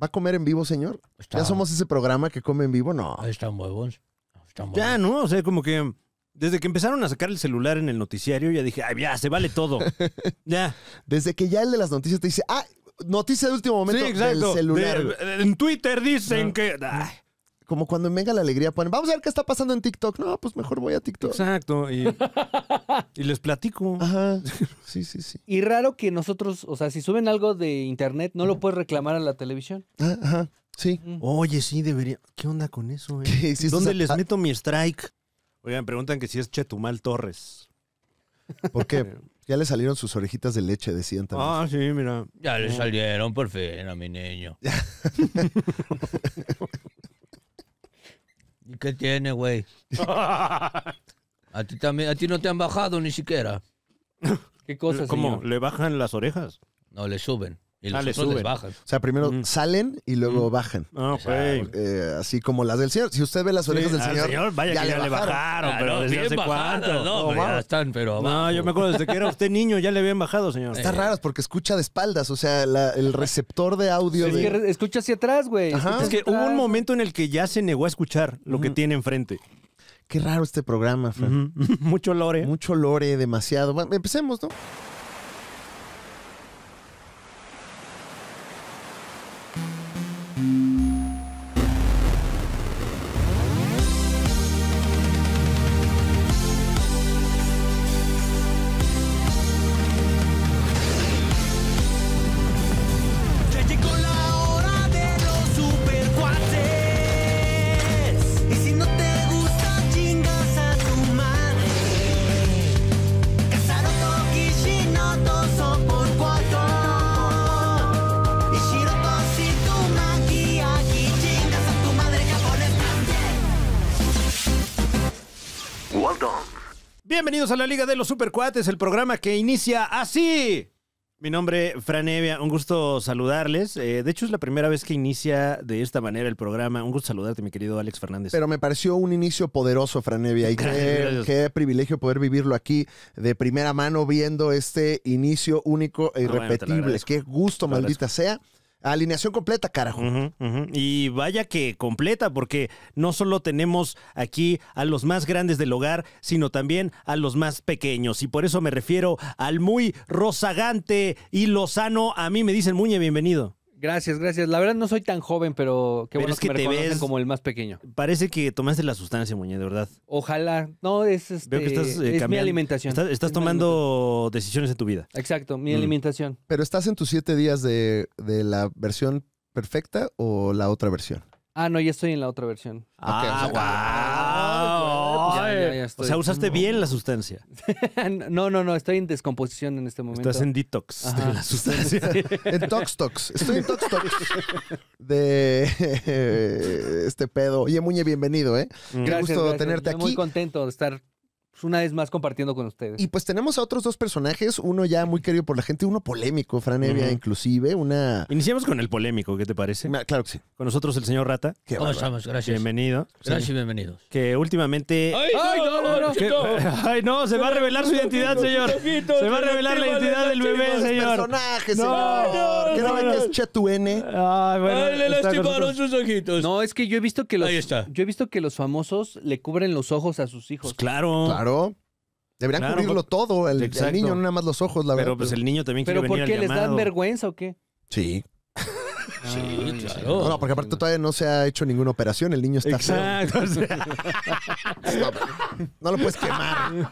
¿Va a comer en vivo, señor? ¿Ya somos ese programa que come en vivo? No. Están huevos. Ya, ¿no? O sea, como que desde que empezaron a sacar el celular en el noticiario, ya dije, ay, ya, se vale todo. ya. Desde que ya el de las noticias te dice, ah, noticia de último momento celular. en Twitter dicen ah. que como cuando venga la alegría ponen, vamos a ver qué está pasando en TikTok. No, pues mejor voy a TikTok. Exacto. Y, les platico. Ajá. Sí, sí, sí. Y raro que nosotros, o sea, si suben algo de internet, no lo puedes reclamar a la televisión. Ah, ajá. Sí. Oye, sí, debería. ¿Qué onda con eso? Eh? ¿Dónde les ah. meto mi strike? Oigan, preguntan que si es Chetumal Torres. ¿Por qué? ya le salieron sus orejitas de leche, decían también. Ah, sí, mira. Ya le ah. salieron por fin a mi niño. ¿Qué tiene, güey? a ti también, a ti no te han bajado ni siquiera. ¿Qué cosas? ¿Cómo? ¿Le bajan las orejas? No, le suben. Y ah, O sea, primero mm. salen y luego mm. bajan. Ah, eh, así como las del señor. Si usted ve las orejas del señor, ya le bajaron, ah, pero no, desde cuánto. No, están, pero No, yo me acuerdo desde que era usted niño ya le habían bajado, señor. Está raras porque escucha de espaldas, o sea, el receptor de audio. escucha hacia atrás, güey. Es que hubo un momento en el que ya se negó a escuchar lo que tiene enfrente. Qué raro este programa, Fran. Mucho lore. Mucho lore, demasiado. Bueno, empecemos, ¿no? a la Liga de los Supercuates, el programa que inicia así. Mi nombre, Fran un gusto saludarles. Eh, de hecho, es la primera vez que inicia de esta manera el programa. Un gusto saludarte, mi querido Alex Fernández. Pero me pareció un inicio poderoso, franevia y qué, privilegio poder vivirlo aquí de primera mano, viendo este inicio único e ah, irrepetible. qué gusto, maldita sea. Alineación completa, carajo. Y vaya que completa, porque no solo tenemos aquí a los más grandes del hogar, sino también a los más pequeños. Y por eso me refiero al muy rozagante y lozano. A mí me dicen Muñe, bienvenido. Gracias, gracias. La verdad no soy tan joven, pero qué bueno que, me te ves... como el más pequeño. Parece que tomaste la sustancia, Muñe, de verdad. Ojalá. No, es, este, eh, mi alimentación. Estás, tomando decisiones en tu vida. Exacto, mi mm. alimentación. Pero estás en tus siete días de, la versión perfecta o la otra versión? Ah, no, ya estoy en la otra versión. Ah, okay, wow. O sea, usaste bien la sustancia. no, no, no, estoy en descomposición en este momento. Estás en detox la sustancia. en Tox Tox. Estoy en Tox Tox de este pedo. Oye, Muñe, bienvenido, ¿eh? Mm. gracias, gusto tenerte aquí estoy Muy contento de estar pues, una vez más compartiendo con ustedes. Y pues tenemos a otros dos personajes, uno ya muy querido por la gente, uno polémico, Fran inclusive, una... Iniciamos con el polémico, ¿qué te parece? claro que sí. Con nosotros el señor Rata. ¿Cómo estamos? Gracias. Bienvenido. Gracias bienvenidos. Que últimamente... ¡Ay, no, no, Ay, no se va a revelar su identidad, señor. Se va a revelar la identidad del bebé, señor. personaje, señor. Que no que es chatuene. Ay, bueno. le lastimaron sus ojitos. No, es que yo he visto que los... Ahí está. Yo he visto que los famosos le cubren los ojos a sus hijos. Pues claro. Claro. Claro. Deberían cubrirlo pues, todo, el, niño, no nada más los ojos, la verdad. Pero pues el niño también quiere ¿Pero porque por qué les dan vergüenza o qué? Sí. Ah, sí, claro. No, porque aparte todavía no se ha hecho ninguna operación, el niño está Exacto. No, lo puedes quemar.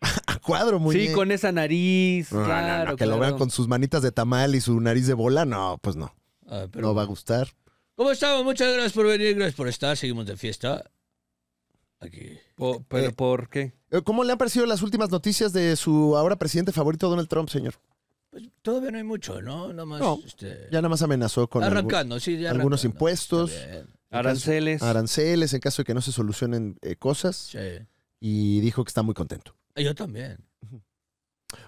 A cuadro, muy sí, con esa nariz. claro, que lo vean con sus manitas de tamal y su nariz de bola, no, pues no. Ah, no va a gustar. ¿Cómo estamos? Muchas gracias por venir, gracias por estar. Seguimos de fiesta. Aquí. Eh, ¿Pero eh, por qué? Eh, ¿Cómo le han parecido las últimas noticias de su ahora presidente favorito, Donald Trump, señor? Pues todavía no hay mucho, ¿no? más, no, este, Ya nada más amenazó con algunos impuestos. Aranceles. aranceles en caso de que no se solucionen cosas. Sí. Y dijo que está muy contento. Ah, yo también.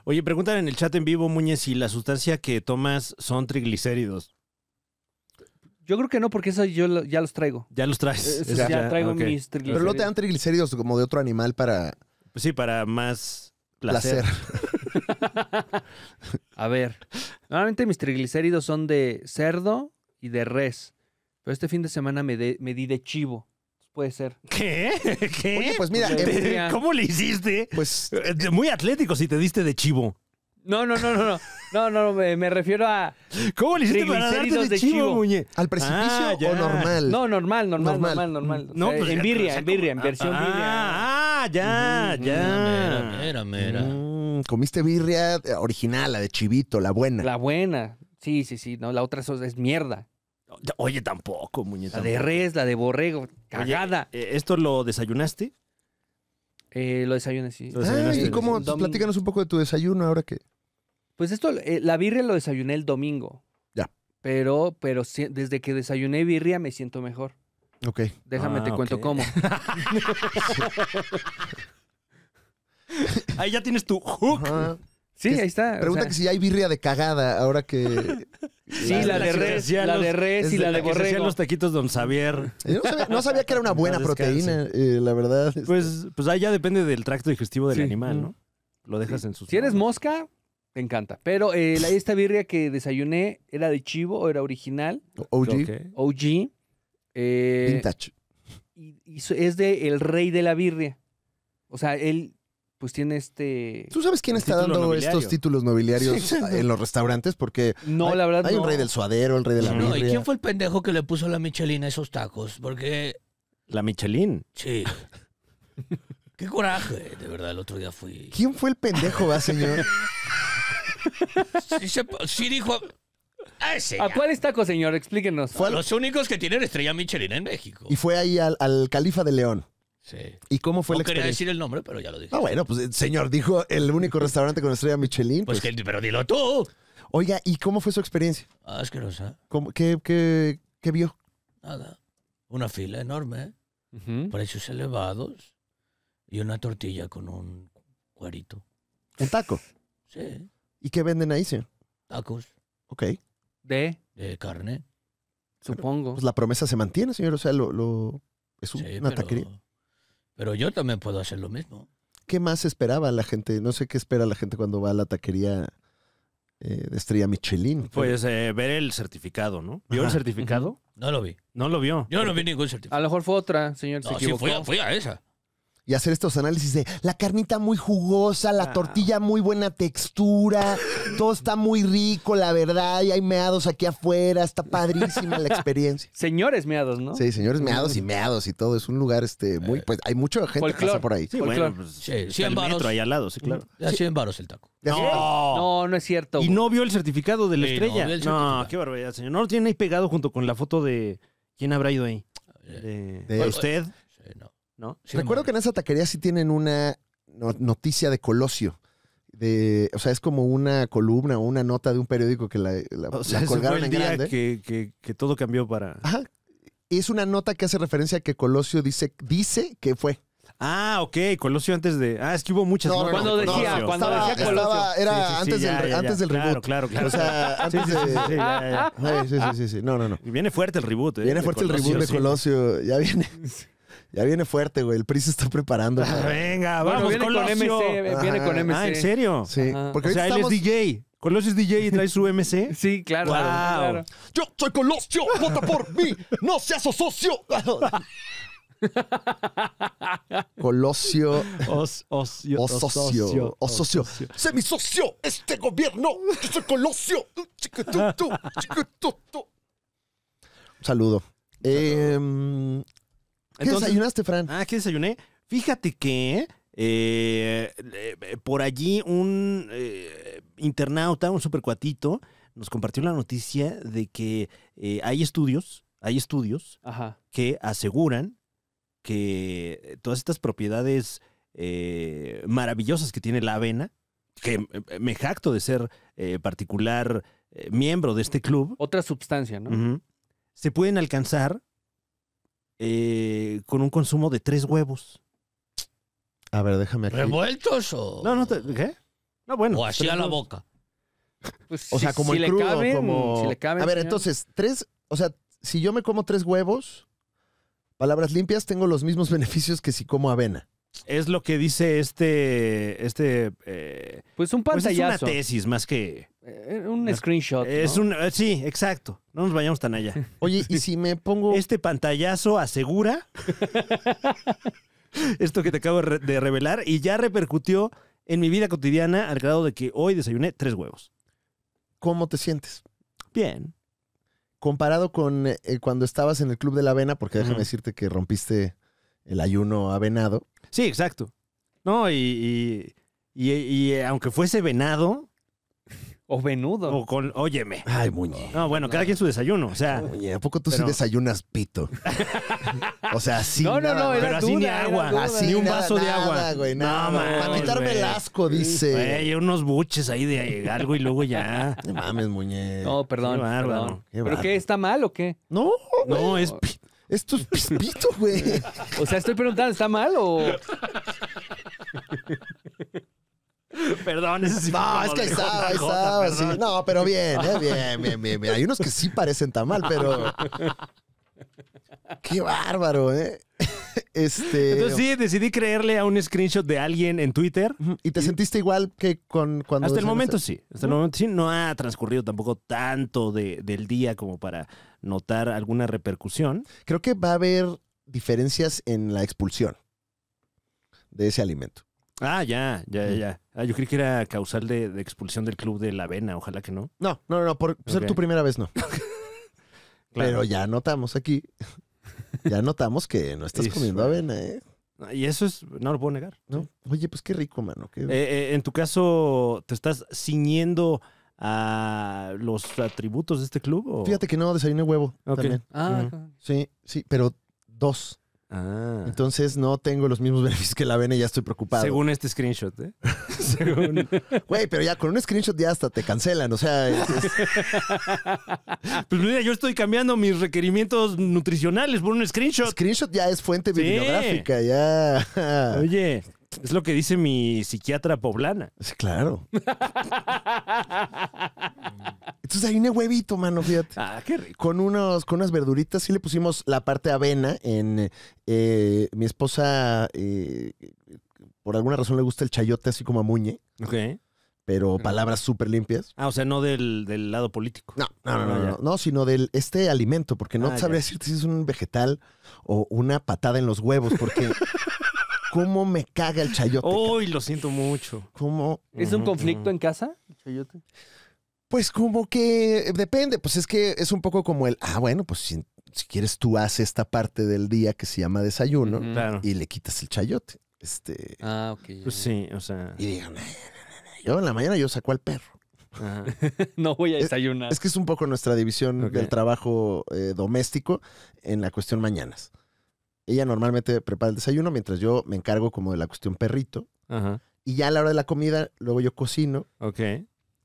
Oye, preguntan en el chat en vivo, Muñez, si la sustancia que tomas son triglicéridos. Yo creo que no, porque eso yo ya los traigo. Ya los traes. Eh, ya, traigo mis triglicéridos. Pero no te dan triglicéridos como de otro animal para pues sí, para más placer. A ver, normalmente mis triglicéridos son de cerdo y de res. Pero este fin de semana me, di de chivo. Puede ser. ¿Qué? ¿Qué? pues mira, pues, em- ¿Cómo le hiciste? pues eh, Muy atlético si te diste de chivo. No, no, no, no, no. No, no, me, refiero a. ¿Cómo le hiciste para darte de, chivo, muñe? ¿Al ah, precipicio o normal? No, normal, normal, normal, normal. No, pues eh, en birria, en birria, en versión ah, birria. Ah, ya, ya. Ah, mira, mira, mira. Mm, comiste birria eh, original, la de chivito, la buena. La buena. Sí, sí, sí. No, la otra es mierda. Oye, tampoco, Muñe. La de res, la de borrego, cagada. Eh, ¿Esto lo desayunaste? Eh, lo desayuné, sí. Ah, ¿Y cómo? Pues platícanos un poco de tu desayuno ahora que... Pues esto, eh, la birria lo desayuné el domingo. Ya. Pero, pero desde que desayuné birria me siento mejor. Ok. Déjame ah, te cuento cómo. ahí ya tienes tu hook. Sí, ahí está. Pregunta que si hay birria de cagada ahora que. Sí, la, de res, la de res y la, de borrego. Que los taquitos Don Xavier. Eh, no sabía, que era una buena proteína, eh, la verdad. Este. Pues, pues ahí ya depende del tracto digestivo del animal, ¿no? Lo dejas en sus. Si eres mosca, me encanta. Pero eh, esta birria que desayuné era de chivo, o era original. OG. OG. Eh, Vintage. Y, es de el rey de la birria. O sea, él pues tiene este... ¿Tú sabes quién está dando estos títulos nobiliarios en los restaurantes? Porque no, hay, la verdad, hay un rey del suadero, el rey de la no, birria. ¿Y quién fue el pendejo que le puso la Michelin a esos tacos? Porque... ¿La Michelin? Sí. Qué coraje, de verdad, el otro día fui... ¿Quién fue el pendejo, va, señor? Sí, dijo. Ah, "A cuál es taco, señor? Explíquenos. Fue a Los únicos que tienen estrella Michelin en México. Y fue ahí al, Califa de León. Sí. ¿Y cómo fue no quería decir el nombre, pero ya lo dije. Ah, bueno, pues eh, señor, dijo el único restaurante con estrella Michelin. Pues, pues, que- pero dilo tú. Oiga, ¿y cómo fue su experiencia? Ah, Asquerosa. ¿Cómo- qué, qué- qué vio? Nada. Una fila enorme, precios elevados y una tortilla con un cuarito. Un taco. Sí. ¿Y qué venden ahí, señor? Tacos. Ok. ¿De? De carne. Supongo. Pues la promesa se mantiene, señor. O sea, lo, es una taquería. Pero yo también puedo hacer lo mismo. ¿Qué más esperaba la gente? No sé qué espera la gente cuando va a la taquería eh, de estrella Michelin. Pues eh, ver el certificado, ¿no? ¿Vio el certificado? No lo vi. No lo vio. Yo no vi ningún certificado. A lo mejor fue otra, señor. Sí, a esa y hacer estos análisis de la carnita muy jugosa, la ah. tortilla muy buena textura, todo está muy rico, la verdad, y hay meados aquí afuera, está padrísima la experiencia. Señores meados, ¿no? Sí, señores meados y meados y todo, es un lugar este muy eh, pues hay mucha gente que pasa por ahí. Sí, bueno, pues, al lado, sí, claro. baros el taco. No. no, es cierto. Y no vio el certificado de la estrella. No, qué barbaridad, señor. No lo tiene ahí pegado junto con la foto de quién habrá ido ahí. Eh. de, usted. Recuerdo que en esa taquería sí tienen una noticia de Colosio. De, o sea, es como una columna o una nota de un periódico que la, o sea, colgaron día grande. Que, que, todo cambió para. Ajá. Es una nota que hace referencia a que Colosio dice, dice que fue. Ah, ok, Colosio antes de. Ah, es que hubo muchas. No, cuando decía, cuando decía Colosio. era antes, del, antes del reboot. Claro, claro, claro. O sea, antes de. Sí, sí, sí, No, no, no. Y viene fuerte el reboot, ¿eh? Viene fuerte el reboot de Colosio. Ya viene. Ya viene fuerte, güey. El PRI se está preparando. Ah, venga, vamos, viene Colosio. con MC. Viene con MC. Ah, ¿en serio? Sí. Porque o sea, él es DJ. ¿Colosio es DJ y trae su MC? Sí, claro. Wow. Yo soy Colosio, vota por mí, no seas socio. Colosio. Os, socio O socio. Sé mi socio, este gobierno. Yo soy Colosio. Un saludo. Eh, ¿Qué desayunaste, Fran? Ah, ¿qué desayuné? Fíjate que eh, por allí un eh, internauta, un supercuatito, nos compartió la noticia de que eh, hay estudios, hay estudios que aseguran que todas estas propiedades maravillosas que tiene la avena, que me jacto de ser particular miembro de este club. Otra sustancia, ¿no? se pueden alcanzar eh, con un consumo de tres huevos. A ver, déjame ¿Revueltos o.? No, no, ¿qué? No, bueno. o así a la boca. Pues o sea, como si el le crudo, como... a ver, entonces, tres... O sea, si yo me como tres huevos, palabras limpias, tengo los mismos beneficios que si como avena es lo que dice este. este eh, pues un pantallazo. Pues es una tesis más que. Eh, eh, un screenshot. Es un, sí, exacto. No nos vayamos tan allá. Oye, y si me pongo. Este pantallazo asegura esto que te acabo de revelar y ya repercutió en mi vida cotidiana al grado de que hoy desayuné tres huevos. ¿Cómo te sientes? Bien. Comparado con cuando estabas en el Club de la Avena, porque déjame decirte que rompiste el ayuno avenado. Sí, exacto. No, y, y, y, y eh, aunque fuese venado. O venudo. O con, óyeme. Ay, Muñe. No, bueno, cada quien su desayuno, o sea. Muñe, ¿a poco tú sí desayunas pito? o sea, sí. No, no, no, era pero así ni agua. así ni un vaso de agua. güey, no, mames. Para quitarme el asco, dice. Güey, unos buches ahí de algo y luego ya. No mames, Muñe. No, perdón. perdón. ¿Pero qué? ¿Está mal o qué? No, No, es pito. Esto es pispito, güey. O sea, estoy preguntando, ¿está mal o...? Perdón, ese No, es que ahí está, ahí No, pero bien, eh, bien, bien, bien, bien. Hay unos que sí parecen tan mal, pero. Qué bárbaro, ¿eh? Este. Entonces sí, decidí creerle a un screenshot de alguien en Twitter. ¿Y te sentiste igual que con cuando.? Hasta el momento sí. Hasta el momento sí. No ha transcurrido tampoco tanto del día como para notar alguna repercusión. Creo que va a haber diferencias en la expulsión de ese alimento. Ah, ya, ya, ya, ah, yo creí que era causal de, expulsión del club de la avena, ojalá que no. No, no, no, por ser tu primera vez no. Pero ya notamos aquí, ya notamos que no estás comiendo avena, ¿eh? Ah, y eso es, no lo puedo negar. ¿no? Oye, pues qué rico, mano. Eh, eh, en tu caso, ¿te estás ciñendo a los atributos de este club? Fíjate que no, desayuné huevo también. Ah, Sí, sí, pero dos. Ah. Entonces no tengo los mismos beneficios que la y ya estoy preocupado. Según este screenshot, ¿eh? Según. Güey, pero ya con un screenshot ya hasta te cancelan, o sea. Pues mira, yo estoy cambiando mis requerimientos nutricionales por un screenshot. Screenshot ya es fuente bibliográfica, ya. Oye, es lo que dice mi psiquiatra poblana. Sí, claro. Entonces hay un huevito, mano, fíjate. Ah, qué rico. Con, unos, con unas verduritas sí le pusimos la parte avena en eh, mi esposa. Eh, por alguna razón le gusta el chayote así como a Muñe. Ok. Pero palabras súper limpias. Ah, o sea, no del, lado político. No, no, no, no, ah, no, sino del este alimento, porque no ah, sabría decirte si es un vegetal o una patada en los huevos, porque ¿Cómo me caga el chayote? Uy, lo siento mucho. ¿Cómo? ¿Es un conflicto en casa, chayote? Pues como que eh, depende, pues es que es un poco como el, ah, bueno, pues si, quieres tú haces esta parte del día que se llama desayuno y le quitas el chayote. Este, ah, ok. Pues sí, o sea. Y digan, yo en la mañana yo saco al perro. no voy a desayunar. Es, que es un poco nuestra división del trabajo eh, doméstico en la cuestión mañanas. Ella normalmente prepara el desayuno mientras yo me encargo como de la cuestión perrito. Ajá. Y ya a la hora de la comida, luego yo cocino. Ok.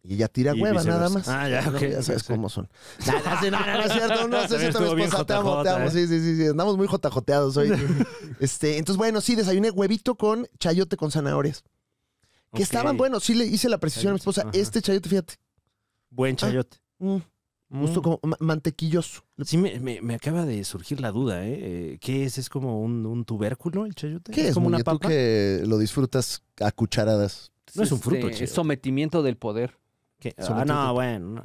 Y ella tira y hueva nada más. Ah, ya, ok. Ya sabes cómo son. no, no, no, es cierto, no, es cierto, mi esposa, te amo, te amo. Sí, sí, sí, andamos muy jotajoteados hoy. ¿eh? este, entonces, bueno, sí, desayuné huevito con chayote con zanahorias. Que estaban buenos, sí le hice la precisión a mi esposa. Este chayote, fíjate. Buen ah, chayote. Ah, mm. Justo mm. como mantequilloso. Sí, me, me, acaba de surgir la duda, ¿eh? eh ¿Qué es? ¿Es como un, tubérculo el chayote? ¿Qué es, como una papa? que lo disfrutas a cucharadas. No es un fruto, este, Sometimiento del poder. Ah, no, bueno.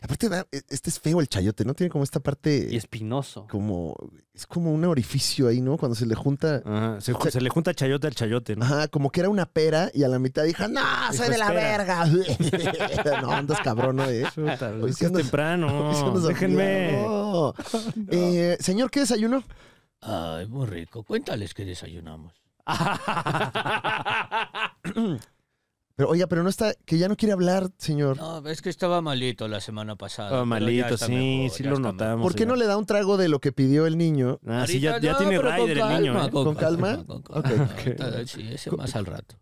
Aparte, e-, este es feo el chayote, ¿no? Tiene como esta parte. Y espinoso. Como. Es como un orificio ahí, ¿no? Cuando se le junta. se, le junta chayote al chayote, ¿no? Ajá, como que era una pera y a la mitad dije, ¡No! ¡Soy de la verga! no, andas cabrón, ¿no? ¿eh? es temprano. déjenme. Eh, señor, ¿qué desayuno? Ay, muy rico. Cuéntales que desayunamos. Pero oiga, pero no está, que ya no quiere hablar, señor. No, es que estaba malito la semana pasada. estaba malito, sí, sí lo notamos. ¿Por qué no le da un trago de lo que pidió el niño? Ah, sí, ya, ya tiene rider el niño. ¿eh? ¿Con, calma? sí, ese más al rato.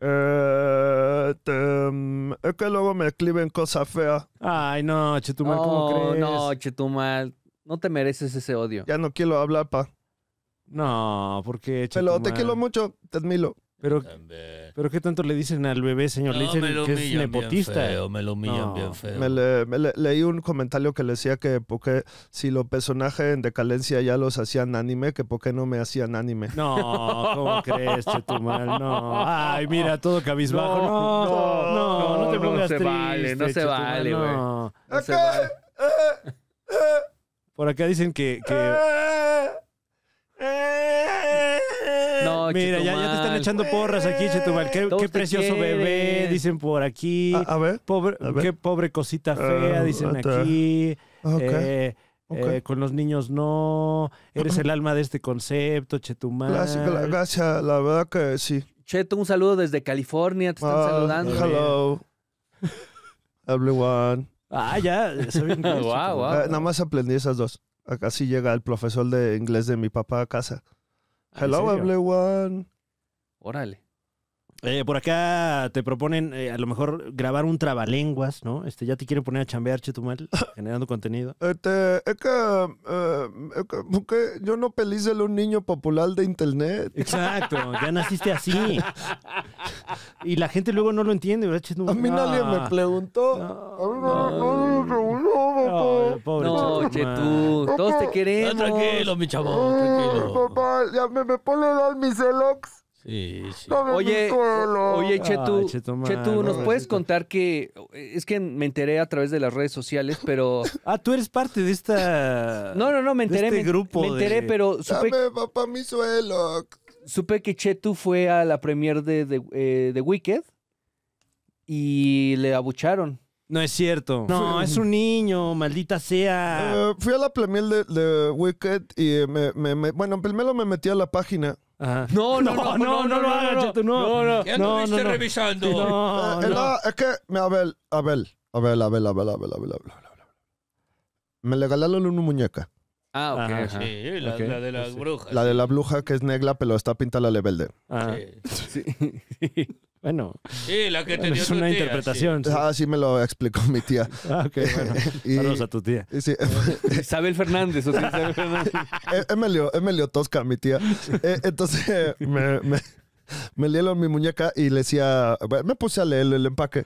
Eh, este, mm, es que luego me escriben cosas feas. Ay, no, Chetumal, no, ¿cómo crees? No, Chetumal, no te mereces ese odio. Ya no quiero hablar, pa. No, porque Chetumal... Pero te quiero mucho, te admiro. Pero, pero ¿qué tanto le dicen al bebé, señor? le dicen que es nepotista. me lo humillan bien feo. Me leí un comentario que le decía que porque si los personajes en Decalencia ya los hacían anime, que por qué no me hacían anime. No, ¿cómo crees, Chetumal? No. Ay, mira, todo cabizbajo. No, no, no, no, no te pongas se triste, vale, No se vale, güey. No, se vale. Por acá dicen que... que... Mira, ya, te están echando porras aquí, Chetumal. Qué, precioso bebé, dicen por aquí. A, ver, Qué pobre cosita fea, ah, dicen ah, aquí. Ah, eh, eh, con los niños no, eres el alma de este concepto, Chetumal. Gracias, la verdad que sí. Cheto, un saludo desde California, te están saludando. Hello, everyone. Ah, ya, inglés, eh, nada más aprendí esas dos. Acá sí llega el profesor de inglés de mi papá a casa. Hello, One. Órale. Eh, por acá te proponen eh, a lo mejor grabar un trabalenguas, ¿no? Este, ya te quieren poner a chambear, Chetumal, generando contenido. Este, es que, eh, es yo no a un niño popular de internet. Exacto, ya naciste así. Y la gente luego no lo entiende, ¿verdad, A mí nadie me preguntó. a mí nadie me preguntó no, Chetu, Todos te queremos. tranquilo, mi chavo, Papá, ya me, me pone mis miselox. Sí, sí. Oye, oye, Chetu, Chetu, ¿nos puedes contar que es que me enteré a través de las redes sociales, pero ah, tú eres parte de esta. No, no, no, me enteré, este me, grupo me enteré, pero supe. papá, mi suelo. Supe que Chetu fue a la premier de, de eh, Wicked y le abucharon. No es cierto. No, es un niño, maldita sea. fui a la plemiel de, Wicked y me, Bueno, primero me metí a la página. No, no, no, no, no no. No, no. Ya no, revisando. No, no. es que, me- a ver, a ver, a ver, Me regalaron una muñeca. Ah, ok. Sí, la, de la, de las brujas. La de la bruja que es negra, pero está pintada de Ah, sí. Bueno. Sí, la que tenía. Es una interpretación. Ah, sí, me lo explicó mi tía. Ah, ok, bueno. Saludos a tu tía. Isabel Fernández, o sea, Isabel Fernández. E, Tosca, mi tía. E, entonces, me, me, me, de mi muñeca y le decía, me puse a leer el empaque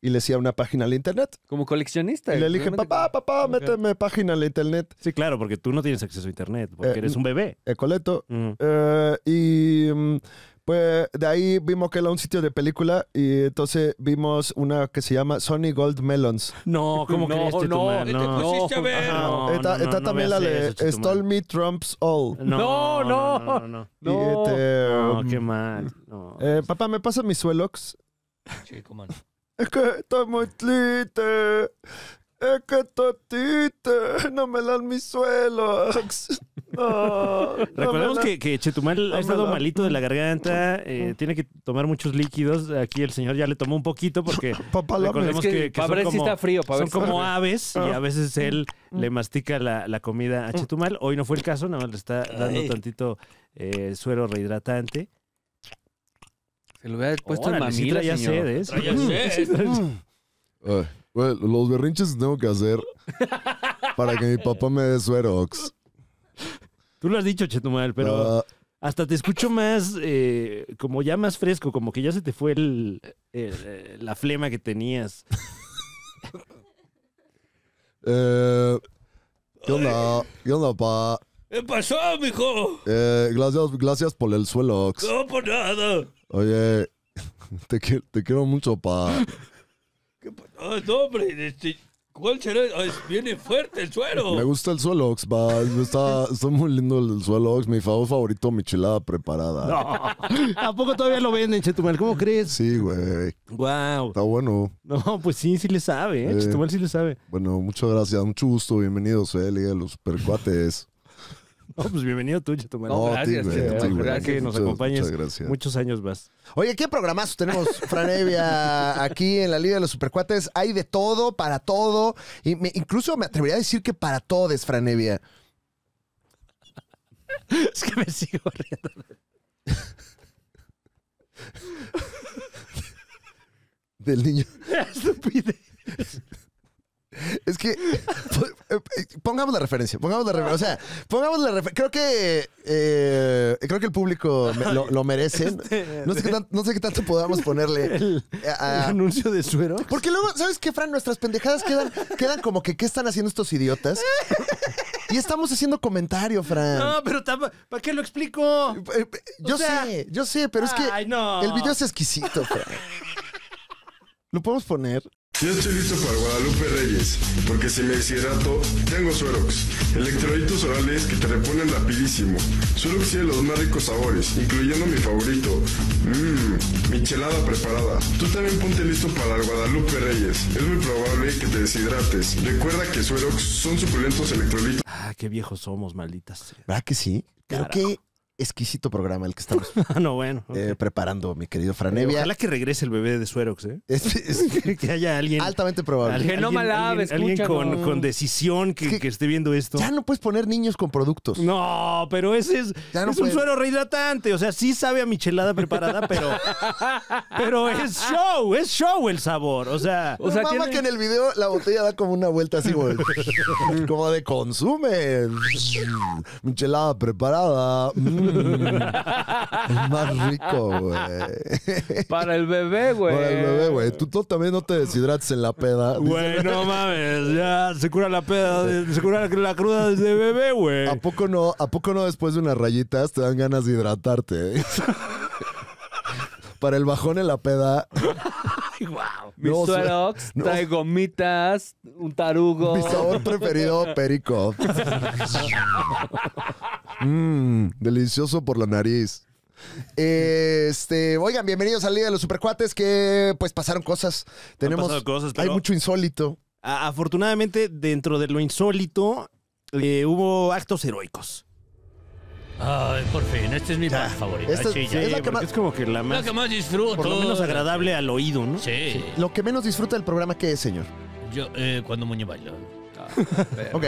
y le hacía una página al internet. Como coleccionista. Y le dije, papá, papá, méteme página al internet. Sí, claro, porque tú no tienes acceso a internet, porque eh, eres un bebé. Ecoleto. Eh, coleto eh, y mm, pues de ahí vimos que era un sitio de película y entonces vimos una que se llama Sony Gold Melons. No, ¿cómo no, no, no, te a ver. está, también la de Me Trumps All. No, no, no. No, este, mm, qué mal. papá, ¿me pasa mis Suelox? Sí, cómo no. Es que está muy triste. Es que está triste. No me dan mis suelos. Recordemos que, Chetumal ha estado malito de la garganta, eh, mm. tiene que tomar muchos líquidos. Aquí el señor ya le tomó un poquito porque recordemos que, que, son, como, frío, son como aves y ah. a veces él mm. le mastica la, comida a mm. Chetumal. Hoy no fue el caso, nada más le está dando tantito eh, suero rehidratante. Se lo hubiera puesto en la sí ya señor. de ¿eh? los berrinches tengo que hacer para que mi papá me dé suerox. Tú lo has dicho, Chetumal, pero ah. hasta te escucho más, eh, como ya más fresco, como que ya se te fue el, eh, la flema que tenías. Eh, ¿Qué onda? ¿Qué onda, pa? ¿Qué pasó, mijo? Eh, gracias, gracias por el Ox. No, por nada. Oye, te quiero, mucho, pa. no, hombre, este, ¿cuál será? viene fuerte el suero. Me gusta el suelo, Ox, va. Está, muy lindo el suelo, Ox. Mi favor favorito, michelada preparada. ¿A poco todavía lo venden, Chetumal? ¿Cómo crees? Sí, güey. Wow. Está bueno. No, pues sí, sí le sabe, ¿eh? Chetumal sí le sabe. Bueno, muchas gracias. Mucho gusto. Bienvenidos, eh, de los Percuates. No, pues bienvenido tú, Chetumal. gracias, Chetumal. gracias. Que nos muchas, acompañes gracias. muchos años más. Oye, ¿qué programazo tenemos, FranEvia aquí en la Liga de los Supercuates? Hay de todo, para todo. incluso me atrevería a decir que para todo es FranEvia. Es que me sigo riendo. Del niño. Estupidez. Es que eh, eh, pongamos la referencia, pongamos la referencia. O sea, pongamos la referencia. Creo que eh, creo que el público lo, merece. Este, no sé, qué tanto, podamos ponerle el, anuncio de suero. Porque luego, ¿sabes qué, Fran? Nuestras pendejadas quedan, quedan como que qué están haciendo estos idiotas. Y estamos haciendo comentario, Fran. No, pero ¿para qué lo explico? Yo sé, yo sé, pero es que el video es exquisito, Fran. ¿Lo podemos poner? Yo estoy listo para Guadalupe Reyes, porque si me deshidrato, tengo Suerox. Electrolitos orales que te reponen rapidísimo. Suerox tiene los más ricos sabores, incluyendo mi favorito. Mmm, michelada preparada. Tú también ponte listo para Guadalupe Reyes. Es muy probable que te deshidrates. Recuerda que Suerox son suculentos electrolitos. Ah, qué viejos somos, malditas. ¿Verdad que sí? ¿Pero que exquisito programa el que estamos ah, eh, preparando, mi querido Franevia. Eh, ojalá que regrese el bebé de Suerox, ¿eh? que haya alguien. Altamente probable. Alguien, con, decisión que, esté viendo esto. Ya no puedes poner niños con productos. No, pero ese es, es un suero rehidratante. O sea, sí sabe a michelada preparada, pero. pero es show, es show el sabor. O sea. O sea, que en el video la botella da como una vuelta así, como, como de consume. Michelada preparada. Mm. es más rico, güey. Para el bebé, güey. Para el bebé, güey. Tú, también no te deshidrates en la peda. Güey, no mames. Ya se cura la peda, se cura la cruda desde bebé, güey. ¿A poco no, a poco no después de unas rayitas te dan ganas de hidratarte? Eh? Para el bajón en la peda. guau mis suerox, gomitas, un tarugo. Mi sabor preferido, perico. Mmm, delicioso por la nariz. Este, oigan, bienvenidos al Día de los Supercuates, que pues pasaron cosas. Tenemos cosas, hay mucho insólito. Afortunadamente, dentro de lo insólito, eh, hubo actos heroicos. Ay, por fin, este es mi favorito favorita. sí, es que más- como que la que más disfruto. por lo menos agradable al oído, ¿no? Sí. Lo que menos disfruta del programa, ¿qué es, señor? Yo, eh, cuando Muñe baila. Ok.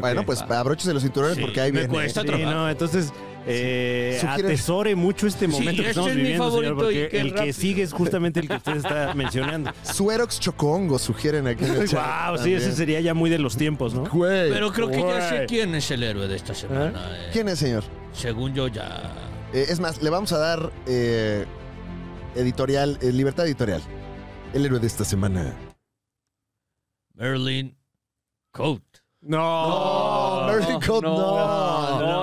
Bueno, pues abróchese los cinturones porque ahí me viene. cuesta. no, entonces eh, atesore mucho este momento que estamos es viviendo, señor, porque el que sigue es justamente el que usted está mencionando. Suerox Chocongo sugieren aquí. wow, sí, ese sería ya muy de los tiempos, ¿no? Pero creo que ya sé quién es el héroe de esta semana. ¿Eh? Eh. ¿Quién es, señor? Según yo ya. Eh, es más, le vamos a dar editorial, libertad editorial. El héroe de esta semana. Merlin Coat. No, Merlin Coat no. no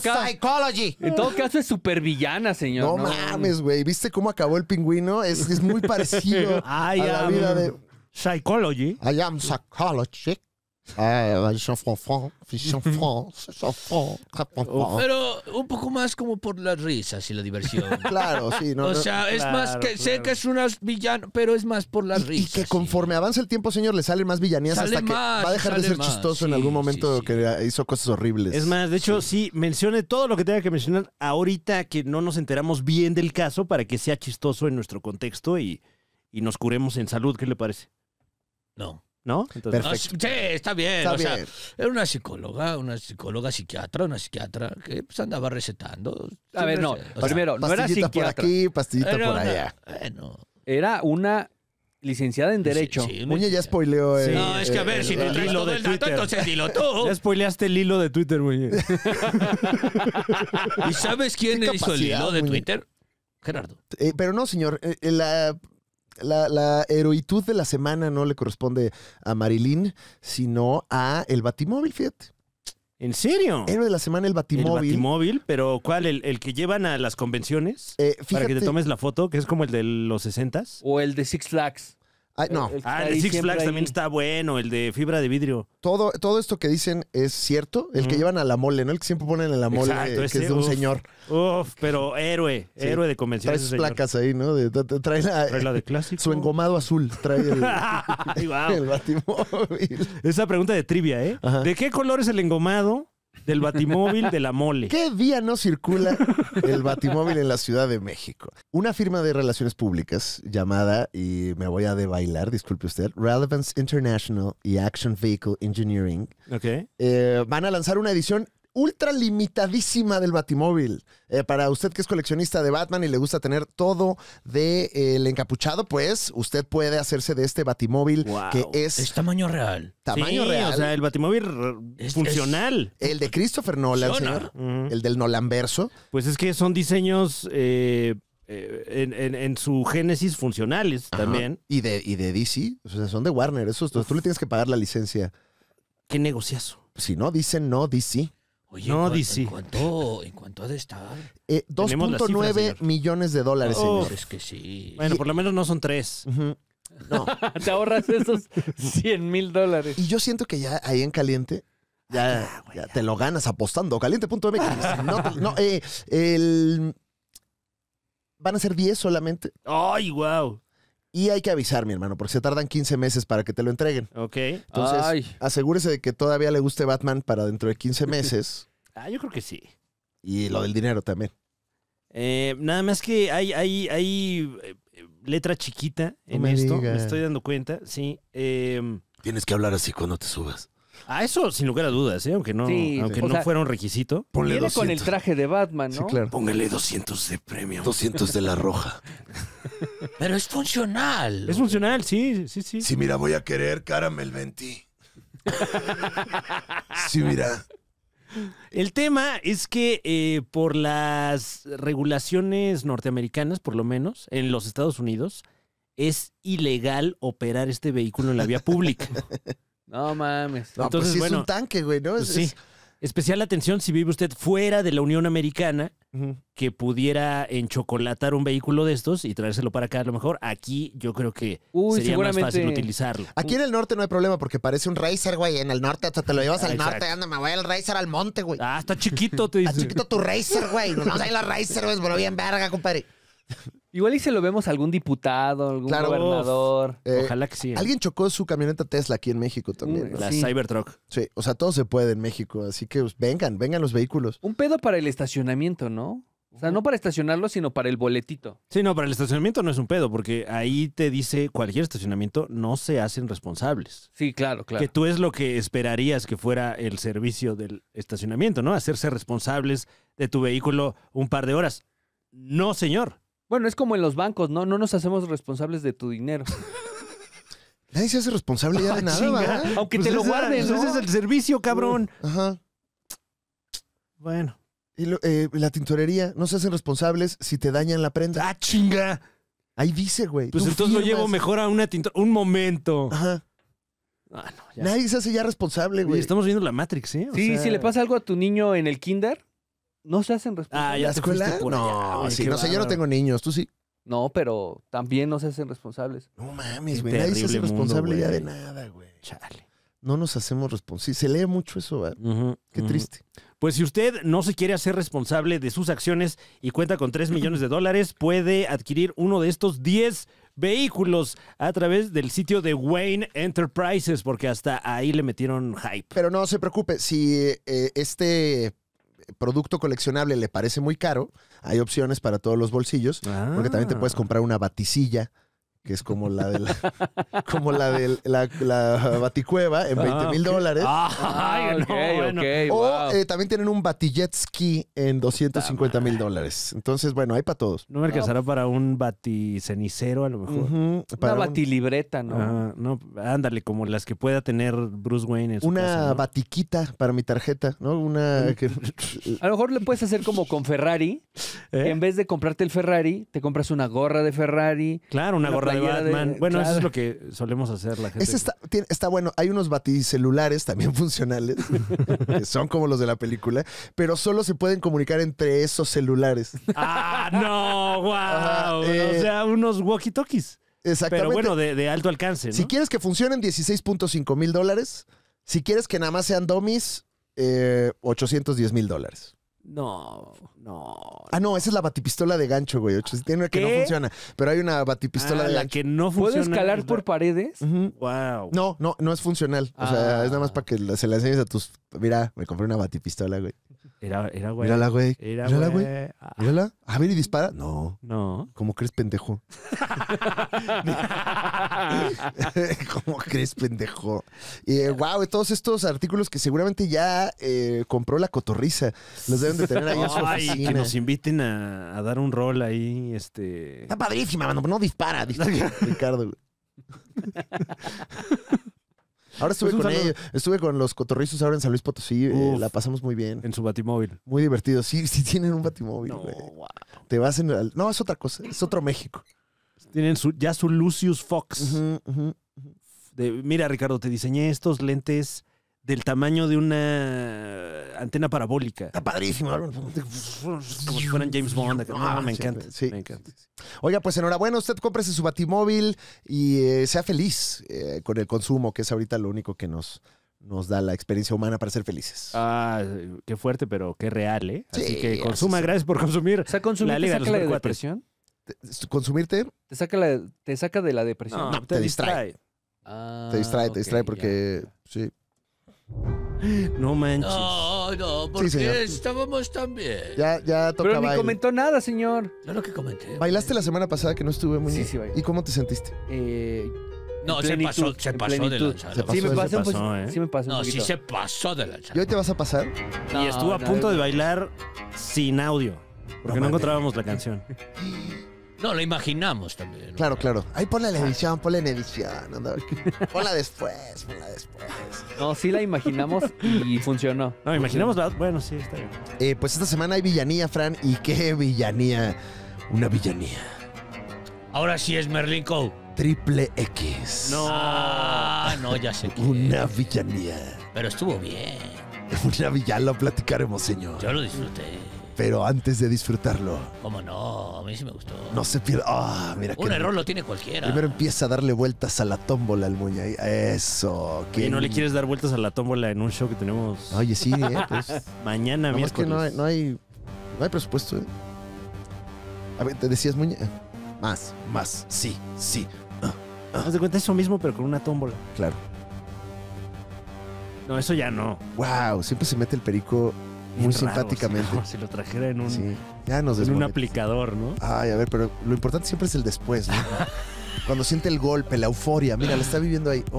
Psychology. En todo caso es supervillana, señor. No, mames, güey. ¿Viste cómo acabó el pingüino? Es, muy parecido a la vida de... Psychology. I am psychology. Pero un poco más como por las risas y la diversión. claro, sí. No, o sea, es más que sé que es unas villano pero es más por las risas. Y que conforme avanza el tiempo, señor, le salen más villanías hasta que va a dejar de ser chistoso en algún momento que hizo cosas horribles. Es más, de hecho, sí. mencione todo lo que tenga que mencionar ahorita que no nos enteramos bien del caso para que sea chistoso en nuestro contexto y, y nos curemos en salud. ¿Qué le parece? No. ¿No? Perfecto. Sí, está bien. o Sea, era una psicóloga, una psicóloga psiquiatra, una psiquiatra que pues, andaba recetando. A ver, no. primero, no era psiquiatra. por aquí, pastillita por allá. Bueno. Era una licenciada en Derecho. Sí, ya spoileó el, No, es que a ver, si no traes lo el dato, entonces dilo tú. Ya spoileaste el hilo de Twitter, Muñe. ¿Y sabes quién hizo el hilo de Twitter? Gerardo. Eh, pero no, señor. Eh, eh, la la, la, heroitud de la semana no le corresponde a Marilyn, sino a el Batimóvil, fíjate. ¿En serio? Héroe de la semana, el Batimóvil. El Batimóvil, pero ¿cuál? ¿El, que llevan a las convenciones? Eh, para que te tomes la foto, que es como el de los 60s. O el de Six Flags. Ah, no. El, ah, el Six Flags también está bueno, el de fibra de vidrio. Todo, todo esto que dicen es cierto. El que llevan a la mole, ¿no? El que siempre ponen en la mole, que es de un señor. Uf, pero héroe, héroe de convención. Trae sus placas ahí, ¿no? trae, la, la, de clásico. Su engomado azul. Trae el, el batimóvil. Esa pregunta de trivia, ¿eh? ¿De qué color es el engomado? Del batimóvil de la mole. ¿Qué día no circula el batimóvil en la Ciudad de México? Una firma de relaciones públicas llamada, y me voy a debailar, disculpe usted, Relevance International y Action Vehicle Engineering, okay. Eh, van a lanzar una edición ultra limitadísima del Batimóvil. Eh, para usted que es coleccionista de Batman y le gusta tener todo del de, eh, encapuchado, pues usted puede hacerse de este Batimóvil que es... Es tamaño real. Tamaño real. O sea, el Batimóvil funcional. el de Christopher Nolan, el del Nolanverso. Pues es que son diseños... Eh, en, su génesis funcionales también. Y de, y DC, o sea, son de Warner, esos, tú, le tienes que pagar la licencia. Qué negociazo. Si no dicen no, DC. Oye, no, ¿cuánto, DC. ¿en dice en cuánto en cuánto ha de estar? 2.9 eh, millones de dólares, oh, Es que sí. Bueno, por lo menos no son tres. No. Te ahorras esos 100 mil dólares. Y yo siento que ya ahí en caliente ya, te lo ganas apostando. Caliente.mx. No, no eh, el, van a ser 10 solamente. ¡Ay, wow! Y hay que avisar, mi hermano, porque se tardan 15 meses para que te lo entreguen. Ok. Entonces, asegúrese de que todavía le guste Batman para dentro de 15 meses. ah, yo creo que sí. Y lo del dinero también. Eh, nada más que hay, hay, hay eh, letra chiquita en esto, me estoy dando cuenta, sí. Em, Tienes que hablar así cuando te subas a eso sin lugar a dudas, ¿eh? aunque no, fuera un requisito. con el traje de Batman, ¿no? Póngale 200 de premio. 200 de la roja. Pero es funcional. Es funcional, sí, sí, sí. Sí, mira, voy a querer caramel venti. Sí, mira. El tema es que eh, por las regulaciones norteamericanas, por lo menos, en los Estados Unidos, es ilegal operar este vehículo en la vía pública. No mames. Pues Entonces, es un tanque, güey, ¿no? Pues sí. Especial atención si vive usted fuera de la Unión Americana, que pudiera enchocolatar un vehículo de estos y traérselo para acá a lo mejor. Aquí yo creo que sería más fácil utilizarlo. Aquí en el norte no hay problema porque parece un racer, güey. En el norte hasta te lo llevas al norte, anda, me voy al racer al monte, güey. Ah, está chiquito, te dice. Está chiquito tu racer, güey. no, no, no, no, racer, güey, no, bien verga, compadre. Igual y se lo vemos a algún diputado, algún gobernador. Eh, Ojalá que sí. ¿eh? Alguien chocó su camioneta Tesla aquí en México también. La Cybertruck. Sí, o sea, todo se puede en México, así que pues, vengan, vengan los vehículos. Un pedo para el estacionamiento, ¿no? O sea, no para estacionarlo, sino para el boletito. Sí, no, para el estacionamiento no es un pedo, porque ahí te dice cualquier estacionamiento no se hacen responsables. Sí, claro, claro. Que tú es lo que esperarías que fuera el servicio del estacionamiento, ¿no? Hacerse responsables de tu vehículo un par de horas. No, señor. Bueno, es como en los bancos, ¿no? No nos hacemos responsables de tu dinero. Nadie se hace responsable ya de ah, nada, Aunque pues te lo guarden, Ese es el pues servicio, cabrón. Ajá. Bueno. Y eh, la tintorería, no se hacen responsables si te dañan la prenda. ¡Ah, chinga! Ahí dice, güey. Pues entonces lo llevo mejor a una tintorería. Un momento. Ajá. Ah, no, Nadie se hace ya responsable, güey. estamos viendo la Matrix, ¿eh? Sí, si le pasa algo a tu niño en el kinder, no se hacen responsables. Ah, escuela? no, no sé, yo no tengo niños, tú sí. No, pero también no se hacen responsables. No mames, güey, nadie se hace responsable ya de nada, güey. Chale. No nos hacemos responsables. Se lee mucho eso, ¿verdad? Qué triste. Pues si usted no se quiere hacer responsable de sus acciones y cuenta con 3 millones de dólares, puede adquirir uno de estos 10 vehículos a través del sitio de Wayne Enterprises, porque hasta ahí le metieron hype. Pero no se preocupe, si eh, este producto coleccionable le parece muy caro, hay opciones para todos los bolsillos, porque también te puedes ah. comprar una baticilla que es como la de la, como la de la, baticueva en 20 ah, mil dólares. o también tienen un batillet ski en 250 mil ah, dólares. Entonces, bueno, hay para todos. No me alcanzará para un baticenicero a lo mejor. para una batilibreta, ¿no? Ah, no, ándale, como las que pueda tener Bruce Wayne. En una batiquita para mi tarjeta, ¿no? Una que... a lo mejor le puedes hacer como con Ferrari. ¿Eh? En vez de comprarte el Ferrari, te compras una gorra de Ferrari. Claro, una, gorra bueno, eso es lo que solemos hacer la gente. está, está bueno. Hay unos baticelulares también funcionales, que son como los de la película, pero solo se pueden comunicar entre esos celulares. ¡Ah, no! ¡Wow! o sea, eh, unos walkie-talkies. Exactamente. Pero bueno, de, alto alcance. Si quieres que funcionen, 16.5 mil dólares. Si quieres que nada más sean domis, 810 eh, mil dólares. No, no. Ah, no, esa es la batipistola de gancho, güey. Tiene una que no funciona. Pero hay una batipistola ah, de la que no funciona. ¿Puedes escalar por paredes? Wow. No, no, no es funcional. O sea, es nada más ah. para que se la enseñes a tus. Mira, me compré una batipistola, güey. Era, era güey. Mírala, güey. Era Mírala, güey. A ver, ah, y dispara. No. No. ¿Cómo crees, pendejo? ¿Cómo crees, pendejo? Y wow, eh, todos estos artículos que seguramente ya eh, compró la cotorriza. Los deben de tener ahí en que nos inviten a, dar un rol ahí. Este... Está padrísima, mano, no dispara. dispara. Ricardo, güey. Ahora estuve pues con ellos. Estuve con los cotorrizos ahora en San Luis Potosí. Eh, la pasamos muy bien. En su batimóvil. Muy divertido. Sí, sí tienen un batimóvil. No, Te vas en el, No, es otra cosa. Es otro México. Tienen su, ya su Lucius Fox. mira, Ricardo, te diseñé estos lentes del tamaño de una eh, antena parabólica. Está padrísimo. Como si fueran James Bond. Ah, me, encanta, pues, sí. me encanta. Oiga, pues enhorabuena, usted cómprese su batimóvil y eh, sea feliz eh, con el consumo, que es ahorita lo único que nos, nos da la experiencia humana para ser felices. Ah, qué fuerte, pero qué real, ¿eh? Así que consuma, gracias por consumir. O consumir de la depresión. ¿Consumirte? Te saca, te saca de la depresión. No, ah, te, distrae. te distrae, te distrae porque... Sí. No manches. No, no, porque estábamos tan bien. Ya, ya tocaba. Pero ni comentó nada, señor. No lo que comenté. ¿Bailaste la semana pasada que no estuve muy Sí, sí, bailé. ¿Y cómo te sentiste? Eh, no, se pasó, se pasó de la sí, me pasó, se eh. sí me pasó No, sí se pasó de lanzar. ¿Y hoy te vas a pasar? y estuvo a punto de bailar sin audio, porque no encontrábamos la canción. No, lo imaginamos también. Claro, claro. Ahí ponla en ah. edición, ponla en edición. anda. Ponla después, ponla después. No, sí la imaginamos y funcionó. No, imaginamos Bueno, sí, está bien. Eh, pues esta semana hay villanía, Fran. ¿Y qué villanía? Una villanía. Ahora sí es Merlin Triple X. No. Ah, no, ya sé. Una villanía. Pero estuvo bien. Una villanía, lo platicaremos, señor. Yo lo disfruté. Pero antes de disfrutarlo. ¿Cómo no? A mí sí me gustó. No se pierda. Ah, un error lo tiene cualquiera. Primero empieza a darle vueltas a la tómbola al muñe. Eso. ¿Y no le quieres dar vueltas a la tómbola en un show que tenemos? Oye, sí, eh, Pues, mañana, no, Es que no hay, no hay, presupuesto, ¿eh? A ver, te decías muñe. Más, más, sí, sí. Ah, ah. ¿Has de cuenta eso mismo, pero con una tómbola. Claro. No, eso ya no. Wow, siempre se mete el perico muy simpáticamente. si, lo trajera en un, ya nos un aplicador, ¿no? Ay, a ver, pero lo importante siempre es el después, ¿no? Cuando siente el golpe, la euforia, mira, la está viviendo ahí. Oh.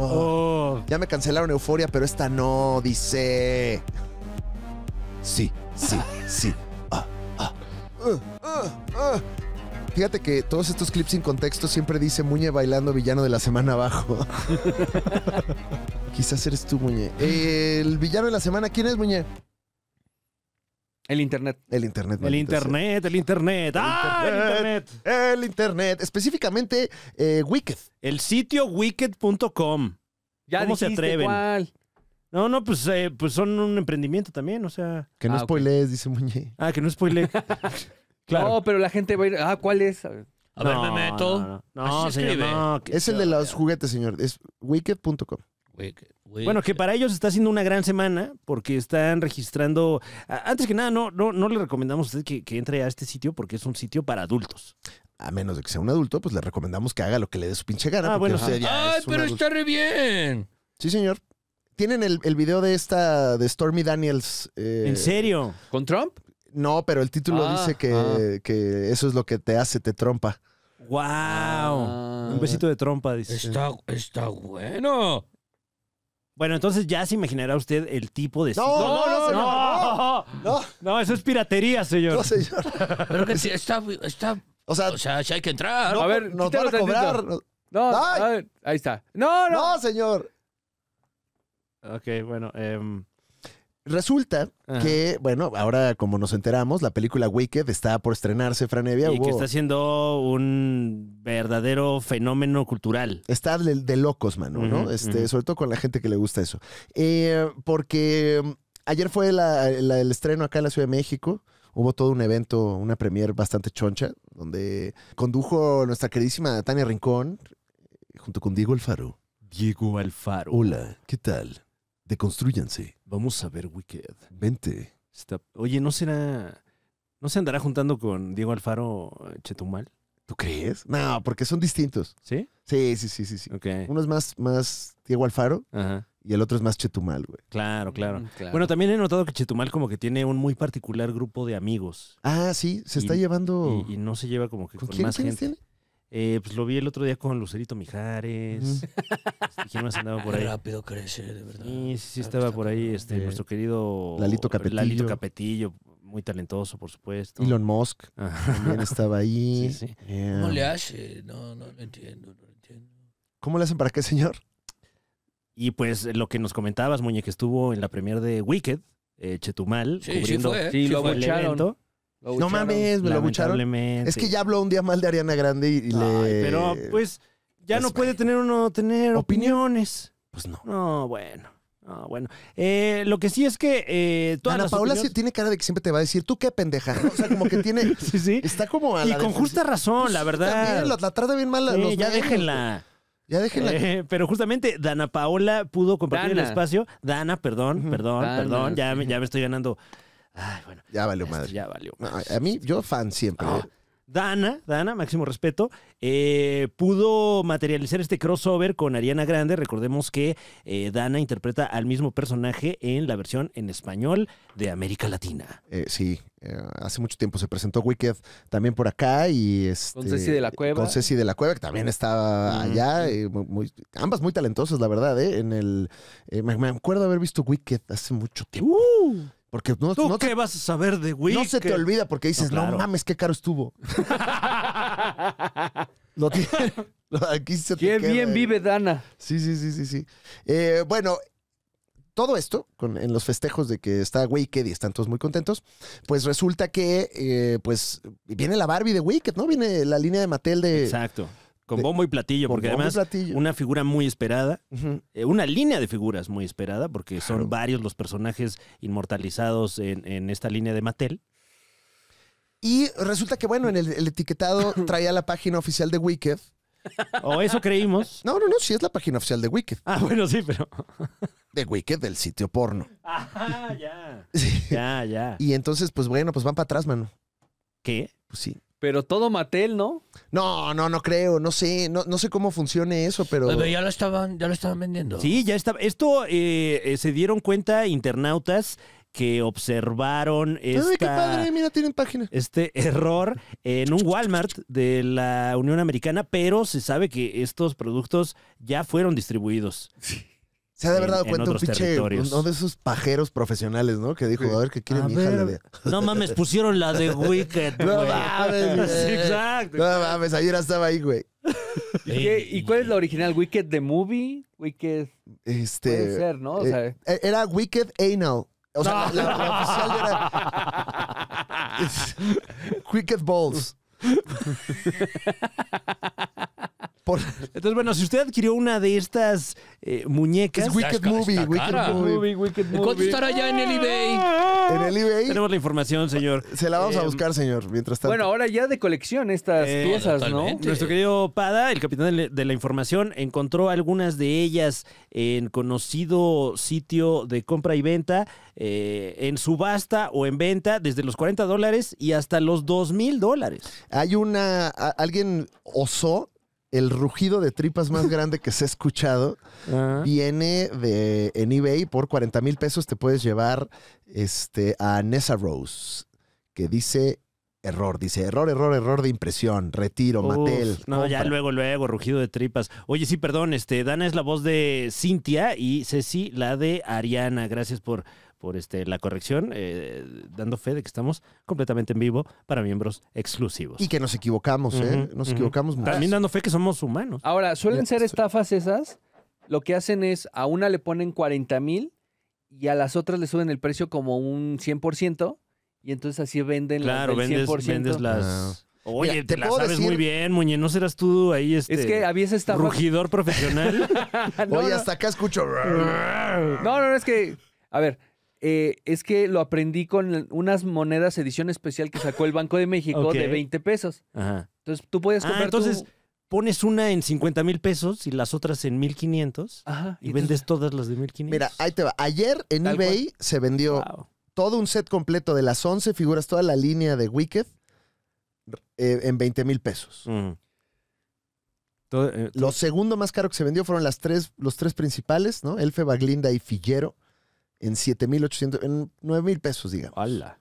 Oh. Ya me cancelaron euforia, pero esta no, dice. Sí, sí, sí. Ah, ah. Uh, uh, uh. Fíjate que todos estos clips sin contexto siempre dice Muñe bailando villano de la semana abajo. Quizás eres tú, Muñe. El villano de la semana, ¿quién es, Muñe? El internet. El internet. El internet, el internet. ¡Ah! El internet. El internet. Específicamente eh, Wicked. El sitio wicked.com. ¿Cómo se atreven? No, no, pues, eh, pues son un emprendimiento también, o sea. Que no ah, spoilees, dice Muñe. Ah, que no spoilees. claro. No, pero la gente va a ir. Ah, ¿cuál es? A ver, me meto. No, no, Es el de los juguetes, señor. Es wicked.com. Wicked bueno, que para ellos está siendo una gran semana porque están registrando. Antes que nada, no, no, no le recomendamos a usted que, entre a este sitio porque es un sitio para adultos. A menos de que sea un adulto, pues le recomendamos que haga lo que le dé su pinche gana. Ah, ¡Ay, pero está re bien! Sí, señor. Tienen el, video de esta, de Stormy Daniels. Eh, ¿En serio? ¿Con Trump? No, pero el título ah, dice ah. que, eso es lo que te hace, te trompa. ¡Wow! Ah. un besito de trompa, dice. está bueno. Bueno, entonces ya se imaginará usted el tipo de... No, no, no, no, no, eso es piratería, señor. No, señor. Pero que está, está... O sea, o sea, si hay que entrar. a ver, nos van a cobrar. No, ahí está. No, no. No, señor. Ok, bueno. Eh, Resulta que, bueno, ahora como nos enteramos, la película Wicked está por estrenarse, Franevia. Y que está siendo un verdadero fenómeno cultural. Está de, locos, mano, ¿no? Este, sobre todo con la gente que le gusta eso. Eh, porque mm, ayer fue el estreno acá en la Ciudad de México. Hubo todo un evento, una premiere bastante choncha, donde condujo nuestra queridísima Tania Rincón junto con Diego Alfaro. Diego Alfaro. Hola, ¿qué tal? Deconstruyanse Vamos a ver Wicked. Vente. Oye, ¿no será. ¿No se andará juntando con Diego Alfaro eh, Chetumal? ¿Tú crees? No, porque son distintos. ¿Sí? Sí, sí, sí, sí. sí. Uno es más, más Diego Alfaro y el otro es más Chetumal, güey. Mm, claro, claro, Bueno, también he notado que Chetumal como que tiene un muy particular grupo de amigos. Ah, sí, se está llevando... Y, no se lleva como que con, con quién, más gente. Tiene? Eh, pues lo vi el otro día con Lucerito Mijares. Este, qué por ahí? Rápido crecer, de verdad. Sí, sí, ah, estaba pues, por ahí este, nuestro querido Lalito Capetillo. Lalito Capetillo, muy talentoso, por supuesto. Elon Musk también estaba ahí. Sí, eh, ¿Cómo le hace? No, no lo entiendo, no lo entiendo. ¿Cómo le hacen para qué, señor? Y pues lo que nos comentabas, Muñe, que estuvo en la premier de Wicked, eh, Chetumal, sí, cubriendo sí fue, sí, lo el no mames, me lo abucharon. Es que ya habló un día mal de Ariana Grande y, Ay, Pero pues ya no pues, puede tener uno tener opiniones. Pues no. No, bueno. No, bueno. Eh, lo que sí es que eh, Paola tiene cara de que siempre te va a decir, tú qué pendeja. O sea, como que tiene. sí, sí. Está como a la Y con justa razón, la pues, verdad. También la, trata bien mal. Sí, ya déjenla. Ya déjenla. Eh, pero justamente Dana Paola pudo compartir el espacio. Dana, perdón, perdón, perdón. Ya, ya me estoy ganando ya valió madre. Ya valió A, mí, yo fan siempre. Dana, Dana, máximo respeto, eh, pudo materializar este crossover con Ariana Grande. Recordemos que eh, Dana interpreta al mismo personaje en la versión en español de América Latina. Eh, sí, hace mucho tiempo se presentó Wicked también por acá y este, con Ceci de la Cueva. que también estaba allá. ambas muy talentosas, la verdad. en el, me, acuerdo acuerdo haber visto Wicked hace mucho tiempo. Uh. Porque no, ¿Tú qué vas a saber de Wicked? No se te olvida porque dices, no, mames, qué caro estuvo. aquí se Qué te bien vive Dana. Sí, sí, sí, sí, sí. Eh, bueno, todo esto, en los festejos de que está Wicked y están todos muy contentos, pues resulta que eh, pues viene la Barbie de Wicked, ¿no? Viene la línea de Mattel de. Exacto. Con bombo y platillo, porque además una figura muy esperada, eh, una línea de figuras muy esperada, porque son varios los personajes inmortalizados en, esta línea de Mattel. Y resulta que, bueno, en el, etiquetado traía la página oficial de Wicked. O eso creímos. No, no, no, sí es la página oficial de Wicked. Ah, bueno, sí, pero. De Wicked, del sitio porno. Ajá, ya. Ya, ya. Y entonces, pues bueno, pues van para atrás, mano. ¿Qué? Pues sí. Pero todo Mattel, ¿no? No, no, no creo, no sé, no, no sé cómo funcione eso, pero... ya lo estaban, ya lo estaban vendiendo. Sí, ya estaba. Esto eh, eh, se dieron cuenta internautas que observaron esta, qué padre, mira, tienen página. este error en un Walmart de la Unión Americana, pero se sabe que estos productos ya fueron distribuidos. Sí. Se ha de haber dado cuenta un pinche, uno de esos pajeros profesionales, ¿no? Que dijo, a ver, ¿qué quiere mi hija? de. No mames, pusieron la de Wicked, No mames. exacto. No mames, ayer estaba ahí, güey. ¿Y, cuál es la original? ¿Wicked the Movie? ¿Wicked? Este, Puede ser, ¿no? Eh, eh, era Wicked Anal. O sea, la, oficial era... Wicked Balls. Entonces, bueno, si usted adquirió una de estas eh, muñecas. Es Wicked, movie, Wicked movie. Wicked Movie. estará ya en el eBay? En el eBay. Tenemos la información, señor. Se la vamos a eh, buscar, señor, mientras tanto. Bueno, ahora ya de colección estas cosas, eh, piezas, ¿no? Nuestro querido Pada, el capitán de la información, encontró algunas de ellas en conocido sitio de compra y venta, en subasta o en venta, desde los 40 dólares y hasta los 2 mil dólares. Hay una. alguien osó el rugido de tripas más grande que se ha escuchado viene de en eBay por 40 mil pesos te puedes llevar este, a Nessa Rose, que dice error, dice error, error, error de impresión, retiro, Matel. No, ya luego, luego, rugido de tripas. Oye, sí, perdón, este, Dana es la voz de Cintia y Ceci la de Ariana. Gracias por por este, la corrección, eh, dando fe de que estamos completamente en vivo para miembros exclusivos. Y que nos equivocamos, ¿eh? Nos equivocamos mucho. También dando fe que somos humanos. Ahora, suelen ser estafas esas. Lo que hacen es, a una le ponen 40 mil y a las otras le suben el precio como un 100% y entonces así venden claro, las 100%. Vendes, vendes las... Ah. Oye, te, la sabes muy bien, Muñe. ¿No serás tú ahí este... Es que habías estado... Rugidor profesional. Oye, hasta acá escucho... no, no, es que... A ver, eh, es que lo aprendí con unas monedas edición especial que sacó el Banco de México de 20 pesos. Entonces tú puedes ah, comprar. entonces pones una en 50 mil pesos y las otras en 1500 y, vendes todas las de 1500. Mira, ahí te va. Ayer en eBay se vendió todo un set completo de las 11 figuras, toda la línea de Wicked eh, en 20 mil pesos. Mm. Eh, lo segundo más caro que se vendió fueron las tres, los tres principales, ¿no? Elfe Baglinda y Figuero en 7,800, en 9,000 pesos, digamos. ¡Hala!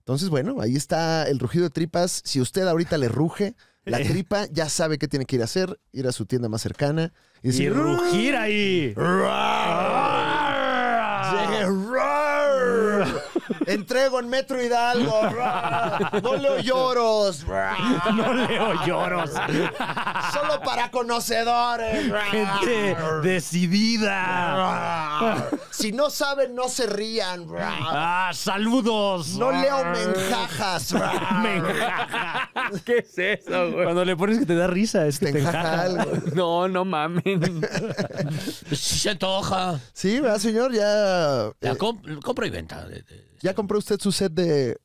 Entonces, bueno, ahí está el rugido de tripas. Si usted ahorita le ruge la eh. tripa, ya sabe qué tiene que ir a hacer, ir a su tienda más cercana y, rugir ahí. Entrego en Metro Hidalgo. no leo lloros. no leo lloros. Solo para conocedores. Gente decidida. si no saben, no se rían. Ah, saludos. No leo menjajas. menjajas. ¿Qué es eso, güey? Cuando le pones que te da risa, es que te, Algo. No, no mamen. se toja. Sí, ¿verdad, señor? Ya. Eh, compro y venta. ¿Ya compró usted su set de,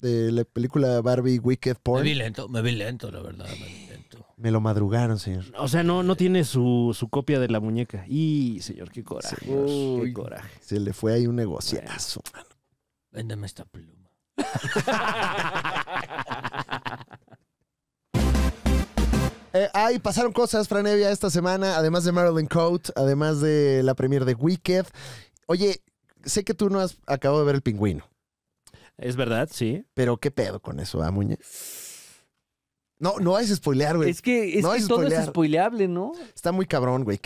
la película Barbie Wicked Me vi lento, me vi lento, la verdad. Me, vi lento. me lo madrugaron, señor. O sea, no, no tiene su, copia de la muñeca. Y, señor, qué coraje. qué coraje. Se le fue ahí un negociazo, mano. Véndeme esta pluma. Eh, ay, pasaron cosas, Franevia, esta semana, además de Marilyn Coat, además de la premier de Wicked. Oye, sé que tú no has acabado de ver el pingüino. Es verdad, sí. Pero qué pedo con eso, ¿ah, Muñe? No, no es spoilear, güey. Es que, es todo es spoileable, ¿no? Está muy cabrón, güey.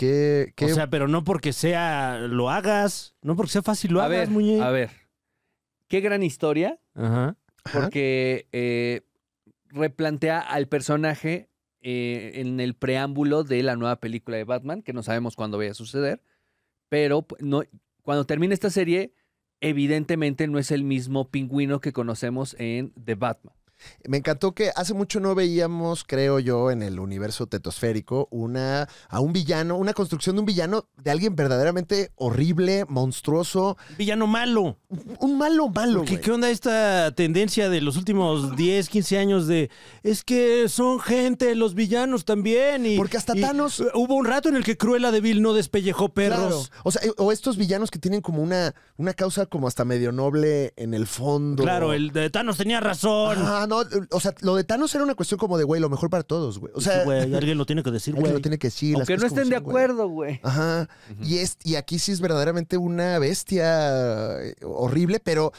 O sea, pero no porque sea lo hagas, no porque sea fácil lo hagas, ver, A ver, qué gran historia. Ajá. Porque eh, replantea al personaje eh, en el preámbulo de la nueva película de Batman, que no sabemos cuándo vaya a suceder. Pero no, cuando termina esta serie, evidentemente no es el mismo pingüino que conocemos en The Batman. Me encantó que hace mucho no veíamos, creo yo, en el universo tetosférico, una, a un villano, una construcción de un villano de alguien verdaderamente horrible, monstruoso. Villano malo. Un, malo, malo. ¿Qué, ¿Qué onda esta tendencia de los últimos 10, 15 años de es que son gente, los villanos también? Y, Porque hasta Thanos. Hubo un rato en el que Cruella de Vil no despellejó perros. O sea, o estos villanos que tienen como una, una causa como hasta medio noble en el fondo. Claro, el de Thanos tenía razón. no o sea, lo de Thanos era una cuestión como de, güey, lo mejor para todos, güey. O sea, güey, alguien lo tiene que decir, güey. lo tiene que decir. Aunque no estén de acuerdo, güey. Ajá. y, es, y aquí sí es verdaderamente una bestia eh, horrible, pero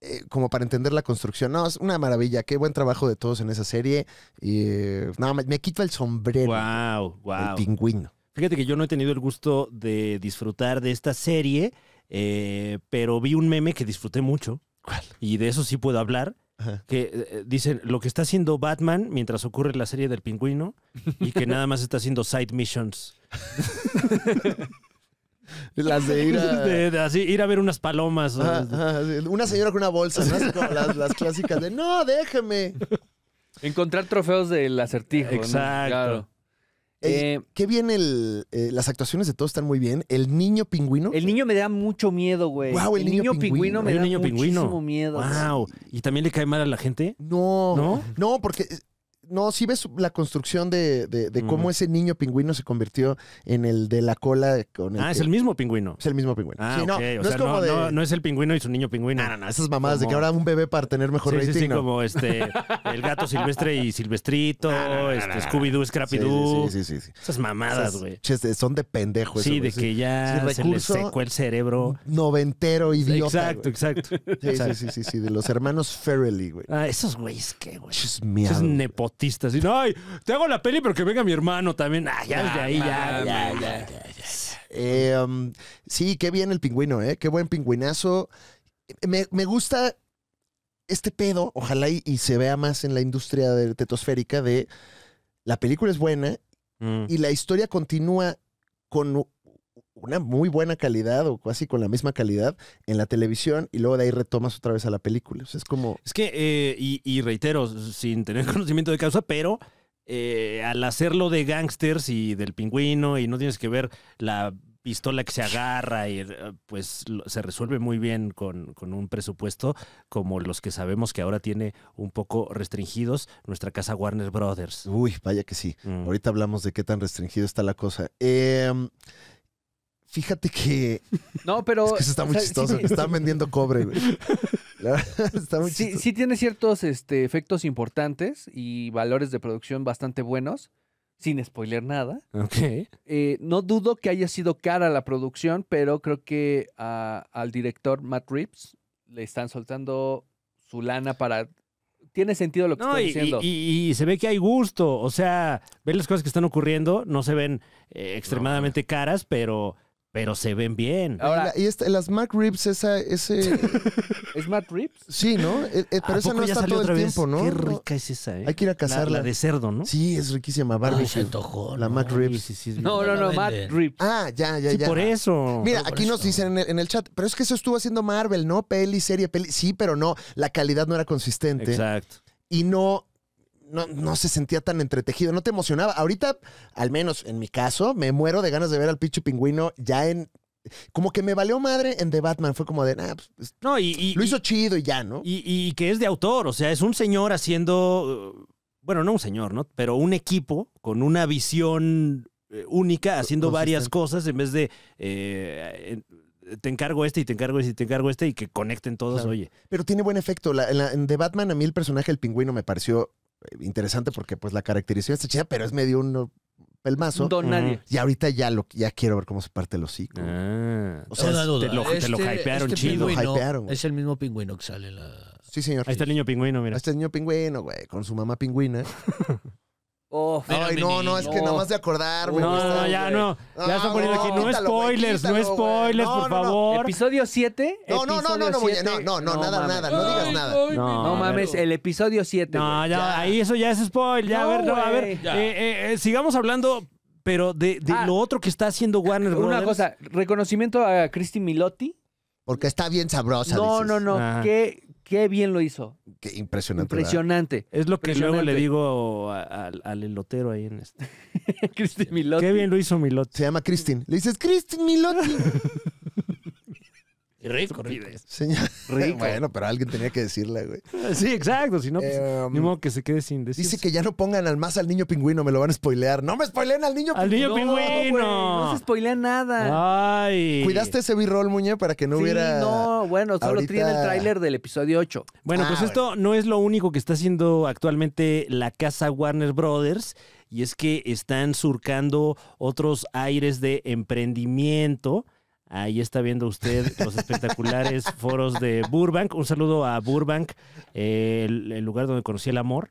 eh, como para entender la construcción. No, es una maravilla. Qué buen trabajo de todos en esa serie. Y, eh, más, no, me, quito el sombrero. Wow, wow. El pingüino. Fíjate que yo no he tenido el gusto de disfrutar de esta serie, pero vi un meme que disfruté mucho. ¿Cuál? Y de eso sí puedo hablar que eh, eh, dicen lo que está haciendo Batman mientras ocurre la serie del pingüino y que nada más está haciendo side missions. Las de ir a... así, ir a ver unas palomas. Una señora con una bolsa, ¿no? como las, clásicas de no, déjeme. Encontrar trofeos del acertijo. Exacto. Eh, qué bien el, eh, las actuaciones de todos están muy bien. El niño pingüino. El niño me da mucho miedo, güey. el, niño, pingüino, me da muchísimo miedo. Wow. ¿Y también le cae mal a la gente? No, no, no, porque no, si ves la construcción de, cómo ese niño pingüino se convirtió en el de la cola Ah, es el mismo pingüino. Es el mismo pingüino. Ah, no, no es es el pingüino y su niño pingüino. No, no, no, esas mamadas de que ahora un bebé para tener mejor sí, Sí, sí, como este, el gato silvestre y silvestrito, este, Scooby-Doo, Scrappy-Doo. Sí, sí, sí, Esas mamadas, güey. Son de pendejo. Eso, sí, de que ya se secó el cerebro. Noventero, idiota. Exacto, exacto. Sí, sí, sí, sí, de los hermanos Ferrelli güey. Ah, esos güeyes qué, güey. Esos es artistas Y no, ay, te hago la peli, pero que venga mi hermano también. Ah, ya, ya, sí, qué bien el pingüino, ¿eh? Qué buen pingüinazo. Me, gusta este pedo, ojalá y, se vea más en la industria de tetosférica de la película es buena mm. y la historia continúa con una muy buena calidad o casi con la misma calidad en la televisión y luego de ahí retomas otra vez a la película. es como... Es que, eh, y, reitero, sin tener conocimiento de causa, pero eh, al hacerlo de gangsters y del pingüino y no tienes que ver la pistola que se agarra y eh, pues se resuelve muy bien con, con, un presupuesto como los que sabemos que ahora tiene un poco restringidos nuestra casa Warner Brothers. Uy, vaya que sí. Mm. Ahorita hablamos de qué tan restringido está la cosa. Eh, Fíjate que. No, pero. que eso está muy chistoso. Están vendiendo cobre, güey. está muy sí, chistoso. sí, tiene ciertos este, efectos importantes y valores de producción bastante buenos, sin spoiler nada. Ok. Eh, no dudo que haya sido cara la producción, pero creo que al director Matt Reeves le están soltando su lana para tiene sentido lo que está diciendo. Y, se ve que hay gusto. O sea, ver las cosas que están ocurriendo. No se ven eh, extremadamente caras, pero pero se ven bien. Ahora, y esta, las Mac Ribs, esa, ese. ¿Es Mac Ribs? Sí, ¿no? Eh, eh, pero esa no está todo el tiempo, ¿no? Qué rica es esa, ¿eh? Hay que ir a cazarla. La, de cerdo, ¿no? Sí, es riquísima. Barbie. se La no, Mac Ribs. no, no, no, Mac Ribs. Ah, ya, ya, sí, ya. por eso. Mira, aquí nos dicen en el, en el, chat, pero es que eso estuvo haciendo Marvel, ¿no? Peli, serie, peli. Sí, pero no. La calidad no era consistente. Exacto. Y no no, se sentía tan entretejido, no te emocionaba. Ahorita, al menos en mi caso, me muero de ganas de ver al Pichu Pingüino ya en. Como que me valió madre en The Batman. Fue como de, pues, pues, no, y, lo hizo chido y ya, ¿no? Y, que es de autor, o sea, es un señor haciendo. Bueno, no un señor, ¿no? Pero un equipo con una visión eh, única, haciendo varias cosas en vez de. Eh, te encargo este y te encargo este y te encargo este y que conecten todos, oye. Pero tiene buen efecto. en, en The Batman, a mí el personaje del pingüino me pareció interesante porque pues la caracterización está chida, pero es medio un uh, pelmazo. Y ahorita ya lo ya quiero ver cómo se parte el hocico. Ah. O sea, te, lo, te lo este, hypearon este chido. es el mismo pingüino que sale la... Sí, señor. Ahí está el niño pingüino, mira. Este niño pingüino, güey, con su mamá pingüina. Ay, no, no, es que nada más de acordar, No, no, ya no. Ya está poniendo aquí. No spoilers, no spoilers, por favor. ¿Episodio 7? No, no, no, no, no, no, no, nada, nada. No digas nada. No mames, el episodio 7. No, ya, ahí eso ya es spoil. Ya, a ver, no, a ver. Eh, eh, eh, sigamos hablando pero de, ah. lo otro que está haciendo Warner Bros. Una cosa, reconocimiento a Christy Milotti. Porque está bien sabrosa. No, no, no. qué ah. Que Qué bien lo hizo. Qué impresionante. Impresionante. Es lo que luego le digo al elotero ahí en este. Cristin Milotti. Qué bien lo hizo Milotti. Se llama Cristin. Le dices, Cristin Milotti. Rico, bueno, pero alguien tenía que decirle güey. Sí, exacto. Si no, pues, em, modo que se quede sin decir. Dice que ya no pongan al más al niño pingüino, me lo van a spoilear. ¡No me spoileen al niño ¡Al niño pingüino! No, se spoilea nada. Ay. ¿Cuidaste ese b-roll, Muñe, para que no hubiera. No, bueno, solo ahorita... el tráiler del episodio 8. Bueno, ah, pues esto no es lo único que está haciendo actualmente la casa Warner Brothers y es que están surcando otros aires de emprendimiento Ahí está viendo usted los espectaculares foros de Burbank. Un saludo a Burbank, eh, el, lugar donde conocí el amor.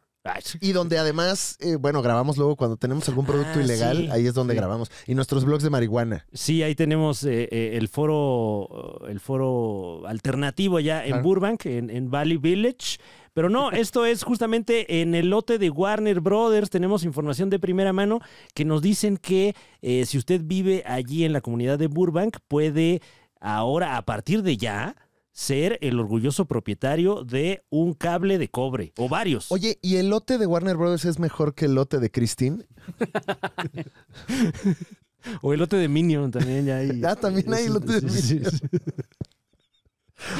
Y donde además, eh, bueno, grabamos luego cuando tenemos algún producto ah, ilegal, ahí es donde grabamos. Y nuestros blogs de marihuana. Sí, ahí tenemos eh, el foro el foro alternativo ya en Burbank, en Valley Village. Pero no, esto es justamente en el lote de Warner Brothers. Tenemos información de primera mano que nos dicen que eh, si usted vive allí en la comunidad de Burbank, puede ahora, a partir de ya, ser el orgulloso propietario de un cable de cobre o varios. Oye, ¿y el lote de Warner Brothers es mejor que el lote de Christine? o el lote de Minion también. Ya hay, ah, también hay lote de Minion.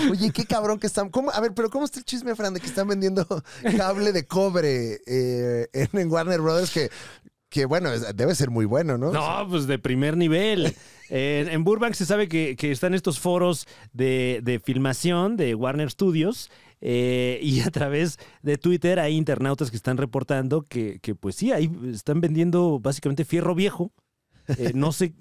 Oye, qué cabrón que están. A ver, pero ¿cómo está el chisme, Fran, de que están vendiendo cable de cobre eh, en, Warner Brothers? Que, bueno, debe ser muy bueno, ¿no? No, pues de primer nivel. en, Burbank se sabe que, están estos foros de, filmación de Warner Studios. Eh, y a través de Twitter hay internautas que están reportando que pues sí, ahí están vendiendo básicamente fierro viejo eh, no sé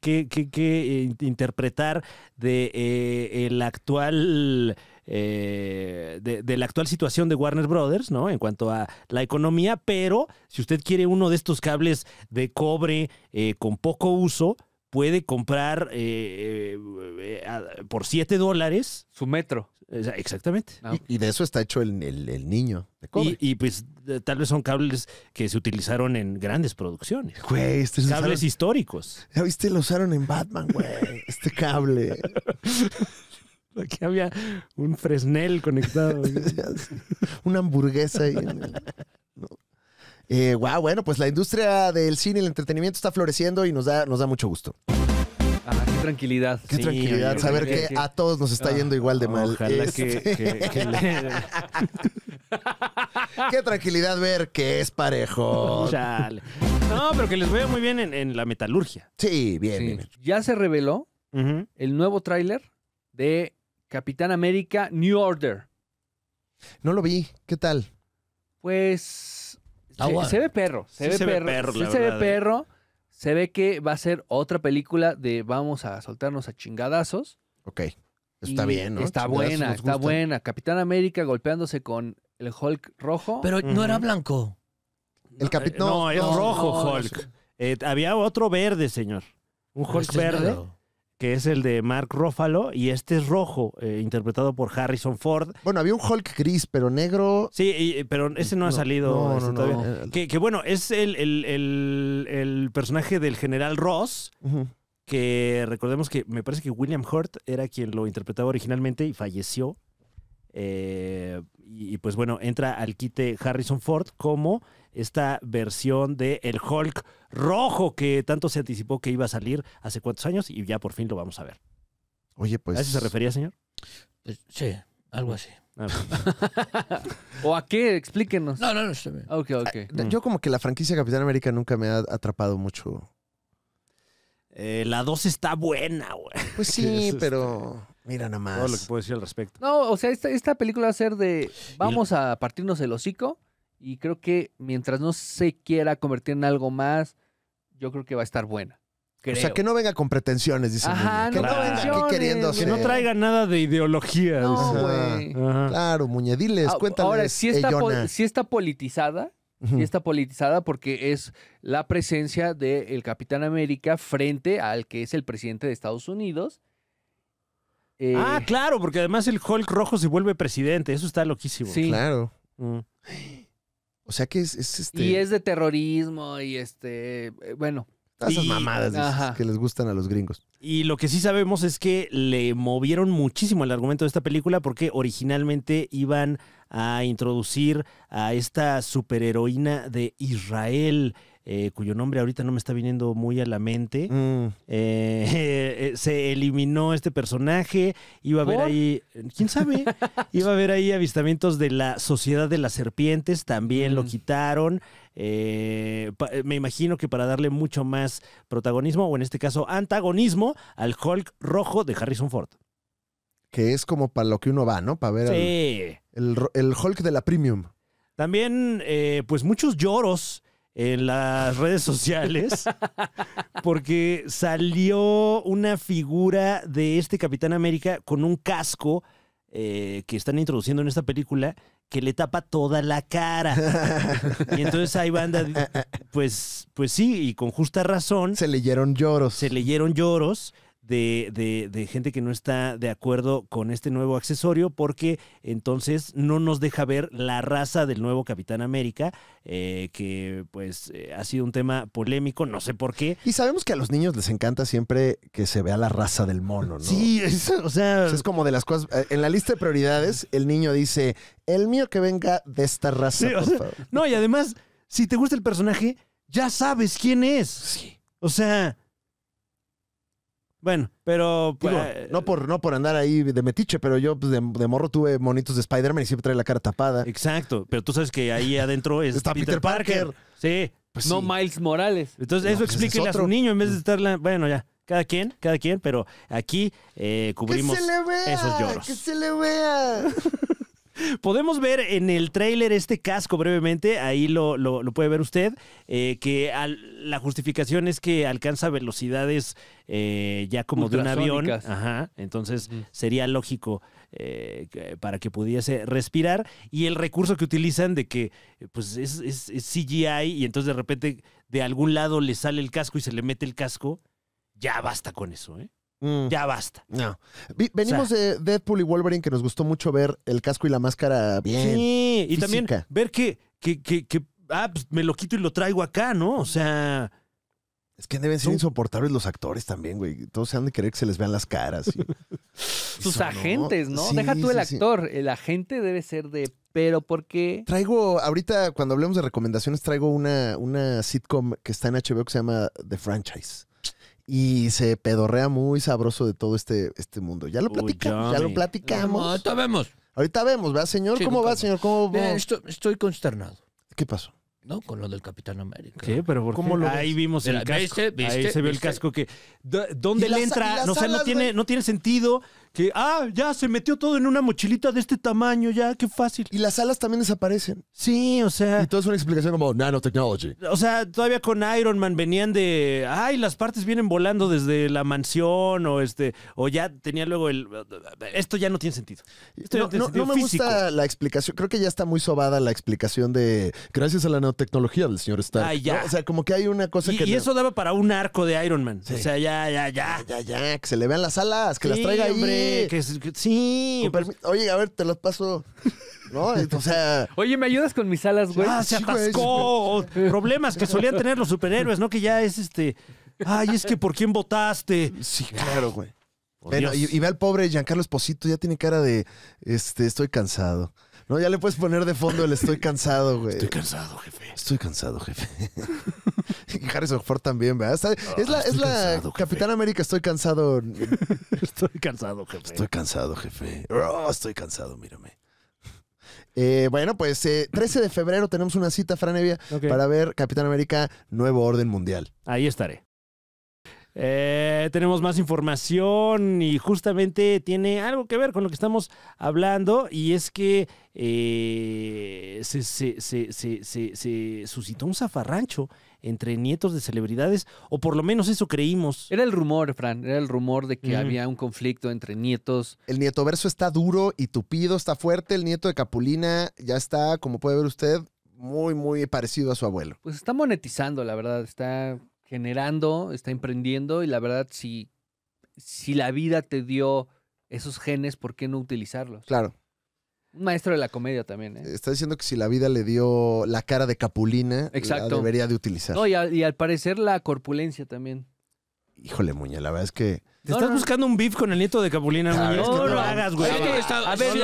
qué, interpretar de eh, actual... Eh, de, la actual situación de Warner Brothers, ¿no? En cuanto a la economía, pero si usted quiere uno de estos cables de cobre con poco uso, puede comprar eh, eh, eh, por 7 dólares. Su metro. Exactamente. Ah, y, de eso está hecho el, el, niño. Y, pues tal vez son cables que se utilizaron en grandes producciones. Güey, este cables históricos. ¿Ya viste? Lo usaron en Batman, güey. este cable. Aquí había un Fresnel conectado. Una hamburguesa ahí wow, eh, bueno, pues la industria del cine y el entretenimiento está floreciendo y nos da, nos da mucho gusto. Ah, qué tranquilidad. Qué tranquilidad, saber que, a todos nos está ah, yendo igual de mal. Qué tranquilidad ver que es parejo. No, pero que les veo muy bien en, la metalurgia. Sí, bien, bien. Ya se reveló el nuevo tráiler de Capitán América New Order. No lo vi. ¿Qué tal? Pues se, ve perro, se, ve, perro, se ve ¿eh? perro. Se ve que va a ser otra película de vamos a soltarnos a chingadazos. Ok. Está bien, ¿no? Está buena, está buena. Capitán América golpeándose con el Hulk rojo. Pero no era blanco. El capitán. No, era rojo Hulk. Eh, había otro verde, señor. Un Hulk este verde que es el de Mark Ruffalo, y este es rojo, eh, interpretado por Harrison Ford. Bueno, había un Hulk gris, pero negro. Sí, pero ese no, ha salido eh, Que, bueno, es el, el, personaje del general Ross. que recordemos que me parece que William Hurt era quien lo interpretaba originalmente y falleció. Eh, y, pues bueno, entra al quite Harrison Ford como esta versión de el Hulk rojo que tanto se anticipó que iba a salir hace cuántos años y ya por fin lo vamos a ver. Oye, pues. ¿A eso se refería, señor? Pues, sí, algo así. Ah, ¿O a qué? Explíquenos. No, no, no. Está bien. Ok, ok. Ah, yo como que la franquicia Capitán América nunca me ha atrapado mucho. Eh, la 2 está buena, güey. Pues sí, pero mira nada más. Todo lo que puedo decir al respecto. No, o sea, esta, esta película va a ser de vamos a partirnos el hocico y creo que mientras no se quiera convertir en algo más, yo creo que va a estar buena. O sea, que no venga con pretensiones, dice. Ajá, que no, venga Que no traiga nada de ideología. Claro, muñediles, ah, cuéntame Ahora, si está, politizada, está politizada porque es la presencia del Capitán América frente al que es el presidente de Estados Unidos. Eh, ah, claro, porque además el Hulk rojo se vuelve presidente. Eso está loquísimo. Sí. Claro. Mm. O sea que es, este... Y es de terrorismo y este, eh, bueno, esas mamadas que les gustan a los gringos. Y lo que sí sabemos es que le movieron muchísimo el argumento de esta película porque originalmente iban a introducir a esta superheroína de Israel eh, cuyo nombre ahorita no me está viniendo muy a la mente, mm. eh, eh, se eliminó este personaje, iba a haber ahí, quién sabe, iba a haber ahí avistamientos de la Sociedad de las Serpientes, también lo mm. quitaron. me imagino que para darle mucho más protagonismo, o en este caso antagonismo, al Hulk rojo de Harrison Ford. Que es como para lo que uno va, ¿no? Para ver el, Hulk de la Premium. También, pues muchos lloros en las redes sociales porque salió una figura de este Capitán América con un casco eh, que están introduciendo en esta película que le tapa toda la cara. y entonces hay banda, pues, pues sí, y con justa razón. Se leyeron lloros. Se leyeron lloros de, de, gente que no está de acuerdo con este nuevo accesorio porque entonces no nos deja ver la raza del nuevo Capitán América, eh, que pues eh, ha sido un tema polémico, no sé por qué. Y sabemos que a los niños les encanta siempre que se vea la raza del mono, ¿no? Sí, o sea... Es como de las cosas... Eh, en la lista de prioridades, el niño dice, el mío que venga de esta raza, No, y además, si te gusta el personaje, ya sabes quién es. Sí. O sea... Bueno, pero pues, no por no por andar ahí de metiche, pero yo pues, de, morro tuve monitos de Spider-Man y siempre trae la cara tapada. Exacto, pero tú sabes que ahí adentro es está Peter, Parker. Sí. Pues no Miles Morales. Entonces eso explica a su niño en vez de estar bueno, ya. Cada quien, cada quien, pero aquí cubrimos eh, ¡Que se le Que se le vea. Podemos ver en el tráiler este casco brevemente, ahí lo, puede ver usted, eh, que la justificación es que alcanza velocidades eh, ya como de un avión. Ajá, entonces sería lógico eh, para que pudiese respirar. Y el recurso que utilizan de que pues es, es CGI y entonces de repente de algún lado le sale el casco y se le mete el casco, ya basta con eso, ¿eh? Mm. Ya basta. No. Venimos de Deadpool y Wolverine, que nos gustó mucho ver el casco y la máscara bien. Sí, y también ver que, que, que, ah, pues, me lo quito y lo traigo acá, ¿no? O sea. Es que deben ser insoportables los actores también, güey. Todos se han de querer que se les vean las caras. Sus agentes, ¿no? Deja tú el actor. El agente debe ser de. Pero porque. Traigo, ahorita cuando hablemos de recomendaciones, traigo una, una sitcom que está en HBO que se llama The Franchise y se pedorrea muy sabroso de todo este, este mundo. Ya lo, platicamos, ya lo platicamos. ahorita vemos. Ahorita vemos, ¿verdad, señor? ¿Cómo va, señor? ¿Cómo estoy, consternado. ¿Qué pasó? No, con lo del Capitán América. Sí, pero ¿por qué? Ahí vimos el casco. Ahí se vio el casco que... ¿Dónde le entra? no, o sea, tiene, no tiene sentido. Que, ah, ya se metió todo en una mochilita de este tamaño, ya, qué fácil. Y las alas también desaparecen. Sí, o sea. Y todo es una explicación como nanotechnology. O sea, todavía con Iron Man venían de. Ay, las partes vienen volando desde la mansión, o este. O ya tenía luego el. Esto ya no tiene sentido. no, me gusta la explicación. Creo que ya está muy sobada la explicación de. Gracias a la nanotecnología del señor Stark. ya. O sea, como que hay una cosa y, que. Y eso daba para un arco de Iron Man. O sea, ya, ya, ya. Ya, ya, que se le vean las alas, que las traiga ahí. Que, oye, a ver, te las paso. Oye, ¿me ayudas con mis alas, güey? Ah, se atascó. Problemas que solían tener los superhéroes, ¿no? Que ya es este. Ay, es que por quién votaste. Sí, claro, güey. y, ve al pobre Giancarlo Esposito, ya tiene cara de este, estoy cansado. No, ya le puedes poner de fondo el estoy cansado, güey. Estoy cansado, jefe. Estoy cansado, jefe. y Harrison también, ¿verdad? Ah, es la, es la Capitán América, estoy cansado. estoy cansado, jefe. Estoy cansado, jefe. Oh, estoy cansado, mírame. Eh, bueno, pues 13 eh, de febrero tenemos una cita, Franevia, para ver Capitán América Nuevo Orden Mundial. Ahí estaré. Eh, tenemos más información y justamente tiene algo que ver con lo que estamos hablando y es que eh, se, suscitó un zafarrancho entre nietos de celebridades, o por lo menos eso creímos. Era el rumor, Fran, era el rumor de que había un conflicto entre nietos. El nieto verso está duro y tupido, está fuerte, el nieto de Capulina ya está, como puede ver usted, muy, muy parecido a su abuelo. Pues está monetizando, la verdad, está generando, está emprendiendo y la verdad, si, si la vida te dio esos genes, ¿por qué no utilizarlos? Claro. Un maestro de la comedia también, ¿eh? Está diciendo que si la vida le dio la cara de Capulina, debería de utilizar. No, y, y al parecer la corpulencia también. Híjole, Muña, la verdad es que ¿Te estás buscando un beef con el nieto de Capulina? No, lo hagas, güey. a ver,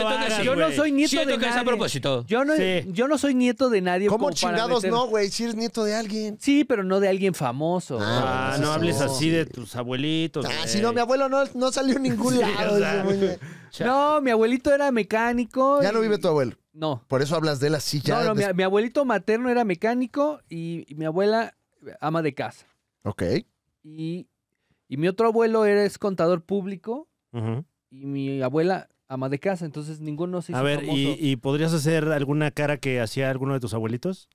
yo no soy nieto de nadie. a propósito. Yo no, yo no soy nieto de nadie. ¿Cómo chingados no, güey? Si eres nieto de alguien. Sí, pero no de alguien famoso. Ah, no, ah, hables así de tus abuelitos. Ah, si no, mi abuelo no, salió en ningún lado. no, mi abuelito era mecánico. Ya no vive tu abuelo. No. Por eso hablas de la así No, mi, abuelito materno era mecánico y, mi abuela ama de casa. Ok. Y y mi otro abuelo era, es contador público y mi abuela ama de casa, entonces ninguno se hizo A ver, ¿y, podrías hacer alguna cara que hacía alguno de tus abuelitos?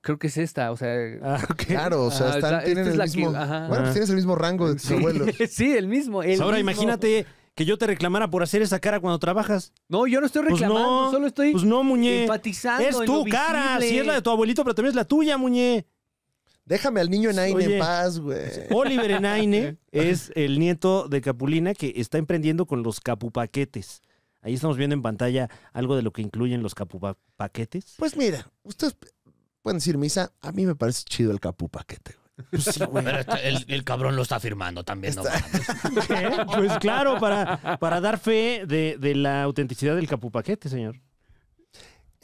creo que es esta, o sea. Ah, claro, o sea, tienen el mismo. bueno, pues tienes el mismo rango de tus abuelos. sí, el mismo. El Ahora imagínate que yo te reclamara por hacer esa cara cuando trabajas. No, yo no estoy pues reclamando, solo estoy. Pues no, muñe. Es tu cara, sí es la de tu abuelito, pero también es la tuya, muñe. Déjame al niño Enaine en paz, güey. Oliver Enaine es el nieto de Capulina que está emprendiendo con los capupaquetes. Ahí estamos viendo en pantalla algo de lo que incluyen los capupaquetes. Pues mira, ustedes pueden decir misa, a mí me parece chido el capupaquete, güey. Pues sí, el, cabrón lo está firmando también, ¿no? Pues claro, para, para dar fe de, de la autenticidad del capupaquete, señor.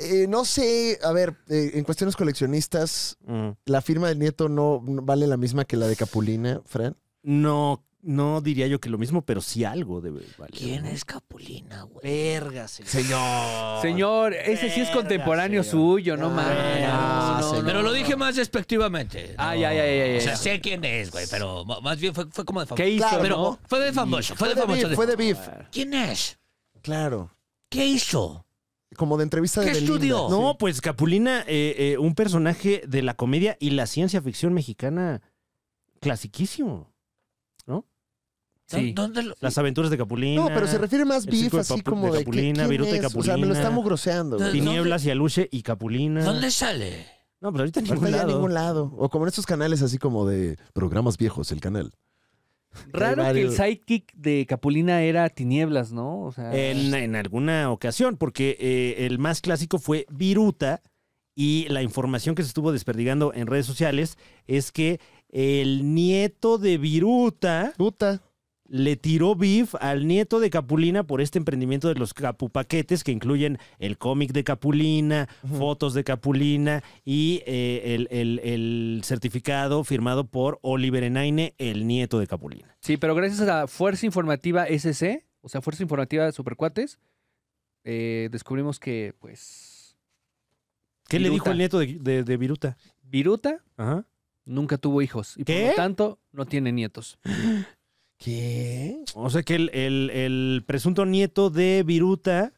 Eh, no sé, a ver, eh, en cuestiones coleccionistas, mm. ¿la firma del nieto no, vale la misma que la de Capulina, Fran? No, no diría yo que lo mismo, pero sí algo debe valer. ¿Quién es Capulina, güey? Verga, señor. Señor. ese sí es contemporáneo suyo, no ah, mames. pero lo dije más despectivamente. Ay, ay, ay, ay. O sea, sé quién es, güey, pero más bien fue, como de famoso. ¿Qué hizo, Fue de famoso, fue, de, famoso. fue de beef. ¿Quién es? Claro. ¿Qué hizo? como de entrevista de estudio? No, pues Capulina, eh, eh, un personaje de la comedia y la ciencia ficción mexicana clasiquísimo, ¿no? ¿Dónde Las aventuras de Capulina. No, pero se refiere más BIF, así como de, Capulina, Viruta y Capulina. O sea, me lo está estamos groseando. Tinieblas y Aluche y Capulina. ¿Dónde sale? No, pero pues ahorita en ningún lado. O como en estos canales así como de programas viejos, el canal. Raro que el sidekick de Capulina era Tinieblas, ¿no? en, alguna ocasión, porque eh, el más clásico fue Viruta y la información que se estuvo desperdigando en redes sociales es que el nieto de Viruta... Viruta le tiró beef al nieto de Capulina por este emprendimiento de los capupaquetes que incluyen el cómic de Capulina, fotos de Capulina y eh, el, certificado firmado por Oliver Enaine, el nieto de Capulina. Sí, pero gracias a Fuerza Informativa SC, o sea, Fuerza Informativa de Supercuates, eh, descubrimos que, pues... ¿Qué le dijo el nieto de, Viruta? Viruta nunca tuvo hijos y por lo tanto no tiene nietos. ¿Qué? O sea que el, presunto nieto de Viruta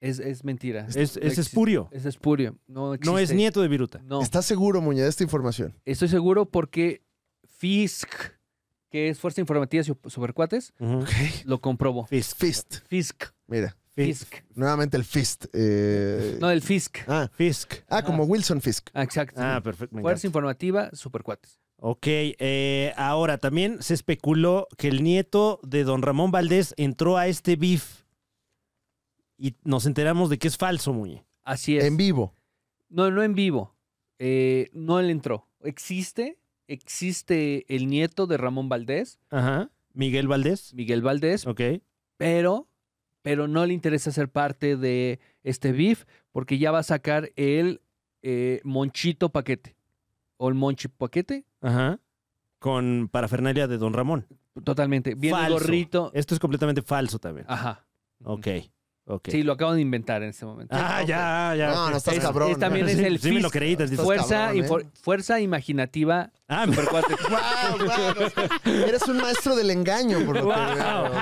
es, mentira. Es, espurio. Es espurio. No, es nieto de Viruta. No. ¿Estás seguro, Muña, de esta información? Estoy seguro porque Fisk que es Fuerza Informativa Supercuates, lo comprobó. Fisk Fist. Fisk Mira. Fisk. Nuevamente el Fist. Eh, no, el Fisk. Ah, Fisk. Ah, como ah. Wilson Fisk. Ah, exacto. Ah, perfecto. Fuerza Informativa, Supercuates. Ok, eh, ahora también se especuló que el nieto de don Ramón Valdés entró a este BIF y nos enteramos de que es falso, Muñe. Así es. En vivo. No, no en vivo. Eh, no él entró. Existe, existe el nieto de Ramón Valdés. Ajá. Miguel Valdés. Miguel Valdés. Ok. Pero, pero no le interesa ser parte de este BIF porque ya va a sacar el eh, Monchito Paquete. O el Monchi Paquete, Ajá. Con parafernalia de Don Ramón. Totalmente. Bien gorrito. Esto es completamente falso también. Ajá. Ok. Okay. Sí, lo acabo de inventar en este momento. Ah, ya, ya. No, no estás cabrón. también ¿eh? es el sí, me lo creí, te fuerza, ¿eh? fuerza imaginativa. Ah, super wow, wow, Eres un maestro del engaño, por lo wow.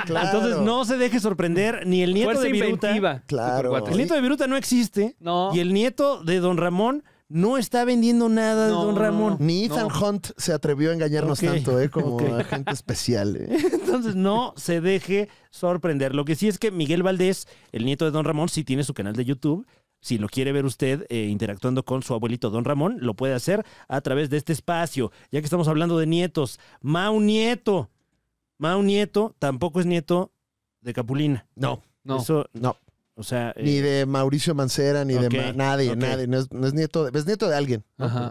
que Entonces no se deje sorprender ni el nieto de Viruta. Inventiva. Claro. El nieto de Viruta no existe. No. Y el nieto de Don Ramón no está vendiendo nada de Don Ramón. Ni Ethan Hunt se atrevió a engañarnos tanto, ¿eh? Como agente especial. ¿eh? Entonces, no se deje sorprender. Lo que sí es que Miguel Valdés, el nieto de Don Ramón, sí tiene su canal de YouTube. Si lo quiere ver usted eh, interactuando con su abuelito Don Ramón, lo puede hacer a través de este espacio. Ya que estamos hablando de nietos, un Nieto. un Nieto tampoco es nieto de Capulina. No, no. no. O eh, ni de Mauricio Mancera, ni de nadie, nadie. No es, nieto, de, es nieto de alguien.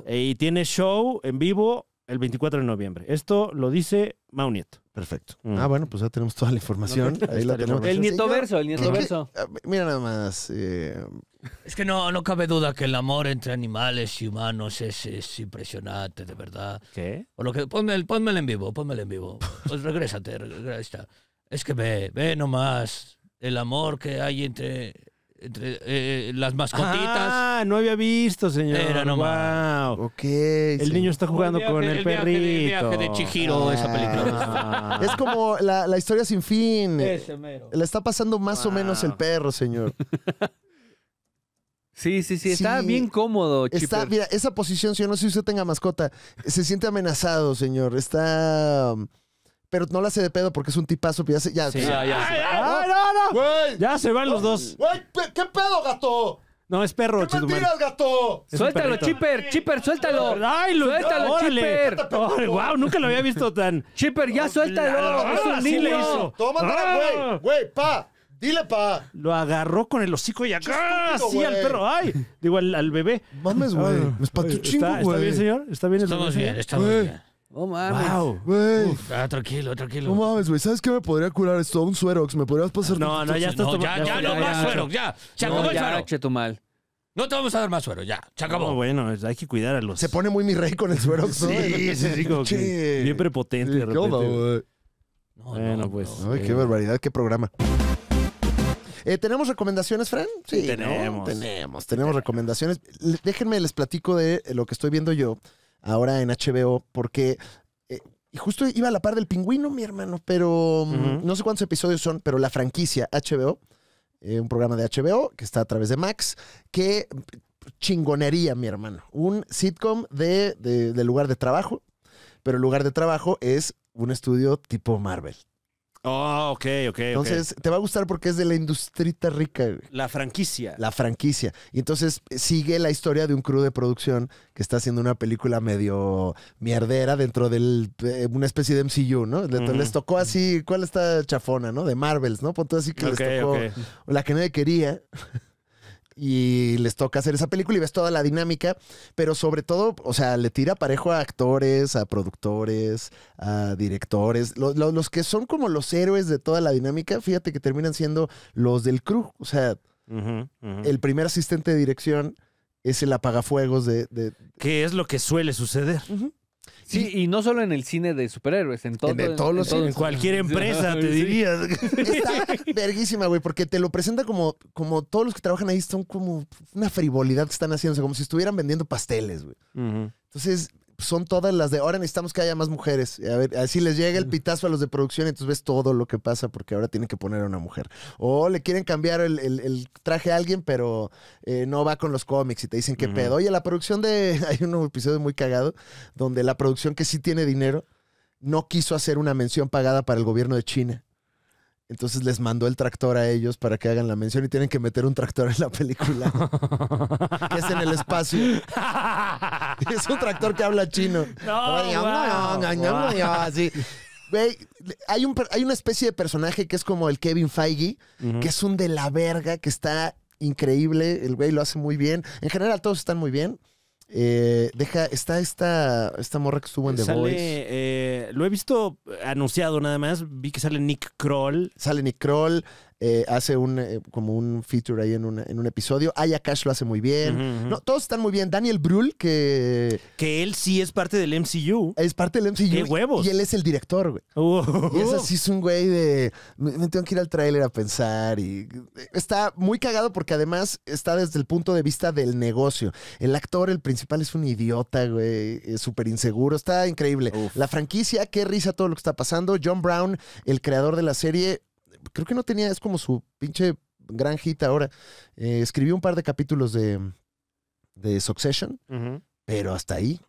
Eh, y tiene show en vivo el 24 de noviembre. Esto lo dice Mau Nieto. Perfecto. Mm. Ah, bueno, pues ya tenemos toda la información. Ahí la tenemos. El nieto verso, el nieto verso. Eh, mira nada más. Es que no, no cabe duda que el amor entre animales y humanos es, impresionante, de verdad. ¿Qué? O lo que, ponme, en vivo, ponmelo en vivo. Pues regrésate, regrésate. Es que ve, ve nomás el amor que hay entre, eh, eh, las mascotitas. Ah, no había visto, señor. Era nomás. Wow. Ok. El niño está jugando con el, perrito. de, el de ah. esa película. Es como la, historia sin fin. Ese Le está pasando más o menos el perro, señor. Sí, sí, sí, está bien cómodo. Chipper. Está, mira, esa posición, si yo no sé si usted tenga mascota, se siente amenazado, señor. Está pero no la hace de pedo porque es un tipazo, pues ya se. Ya, ya, ya, ay, no, no! Güey. Ya se van los dos. Güey, ¿qué pedo, gato? No, es perro. ¡Qué mentiras, gato! suéltalo, Chipper. Chipper, suéltalo. ¡Ay, lo suéltalo, Chipper! wow, nunca lo había visto tan. Chipper, ya ah, suéltalo. Ah, es un sí niño. Hizo. Ah. güey. Güey, pa. Dile, pa. Lo agarró con el hocico y acá. Sí, al perro. Ay. Digo, al, al bebé. Mames, güey. Ah. Me espantó chingo, güey. ¿Está bien, señor? ¿Está bien el Estamos bien, estamos bien. ¡Oh, mames. Wow. Ah, tranquilo, tranquilo. No mames, güey. ¿Sabes qué me podría curar esto? Un suerox. ¿Me podrías pasar? No, no, ya estás no, ya, ya, no más suerox! ya. Se acabó no, el suerox! No te vamos a dar más suero, ya. Se bueno, hay que cuidar a los. Se pone muy mi rey con el ¿no? Sí, sí, sí, Bien prepotente de repente. No, Bueno, pues. Ay, qué eh. barbaridad, qué programa. Eh, ¿Tenemos recomendaciones, Fran? Sí, Tenemos. tenemos. Tenemos recomendaciones. Déjenme les platico de lo que estoy viendo yo ahora en HBO, porque eh, justo iba a la par del pingüino, mi hermano, pero mm, no sé cuántos episodios son, pero la franquicia HBO, eh, un programa de HBO que está a través de Max, que mm, chingonería, mi hermano. Un sitcom de lugar de trabajo, pero el lugar de trabajo es un estudio tipo Marvel, Ah, oh, ok, ok. Entonces, te va a gustar porque es de la industrita rica. La franquicia. La franquicia. Y entonces eh, sigue la historia de un crew de producción que está haciendo una película medio mierdera dentro de eh, una especie de MCU, ¿no? Les tocó así, ¿cuál está chafona, no? De Marvels, ¿no? Pues así que les tocó la que nadie quería y les toca hacer esa película y ves toda la dinámica, pero sobre todo, o sea, le tira parejo a actores, a productores, a directores, los, que son como los héroes de toda la dinámica, fíjate que terminan siendo los del crew, o sea, el primer asistente de dirección es el apagafuegos de... ¿Qué es lo que suele suceder? Sí, y no solo en el cine de superhéroes, en todo. todos cualquier empresa, te dirías. Está verguísima, güey, porque te lo presenta como, como todos los que trabajan ahí son como una frivolidad que están haciendo, o como si estuvieran vendiendo pasteles, güey. Entonces, son todas las de ahora necesitamos que haya más mujeres. A ver, así les llega el pitazo a los de producción y entonces ves todo lo que pasa porque ahora tienen que poner a una mujer. O le quieren cambiar el, el, traje a alguien, pero eh, no va con los cómics y te dicen qué pedo. Oye, la producción de. Hay un episodio muy cagado donde la producción que sí tiene dinero no quiso hacer una mención pagada para el gobierno de China. Entonces les mandó el tractor a ellos para que hagan la mención y tienen que meter un tractor en la película. que es en el espacio. es un tractor que habla chino. No, hay, una especie de personaje que es como el Kevin Feige, que es un de la verga, que está increíble. El güey lo hace muy bien. En general, todos están muy bien. Eh, deja, está esta, esta morra que estuvo en The Voice. Eh, lo he visto anunciado nada más. Vi que sale Nick Kroll. Sale Nick Kroll. Eh, hace un, eh, como un feature ahí en un, episodio. Aya Cash lo hace muy bien. No, todos están muy bien. Daniel Brühl, que... Que él sí es parte del MCU. Es parte del MCU. ¡Qué huevos! Y, él es el director, güey. Uh. Y es así, es un güey de... Me, tengo que ir al tráiler a pensar y... Eh, está muy cagado porque además está desde el punto de vista del negocio. El actor, el principal, es un idiota, güey. Súper inseguro. Está increíble. La franquicia, qué risa todo lo que está pasando. John Brown, el creador de la serie, creo que no tenía, es como su pinche gran hit ahora. Eh, escribió un par de capítulos de, de Succession, pero hasta ahí.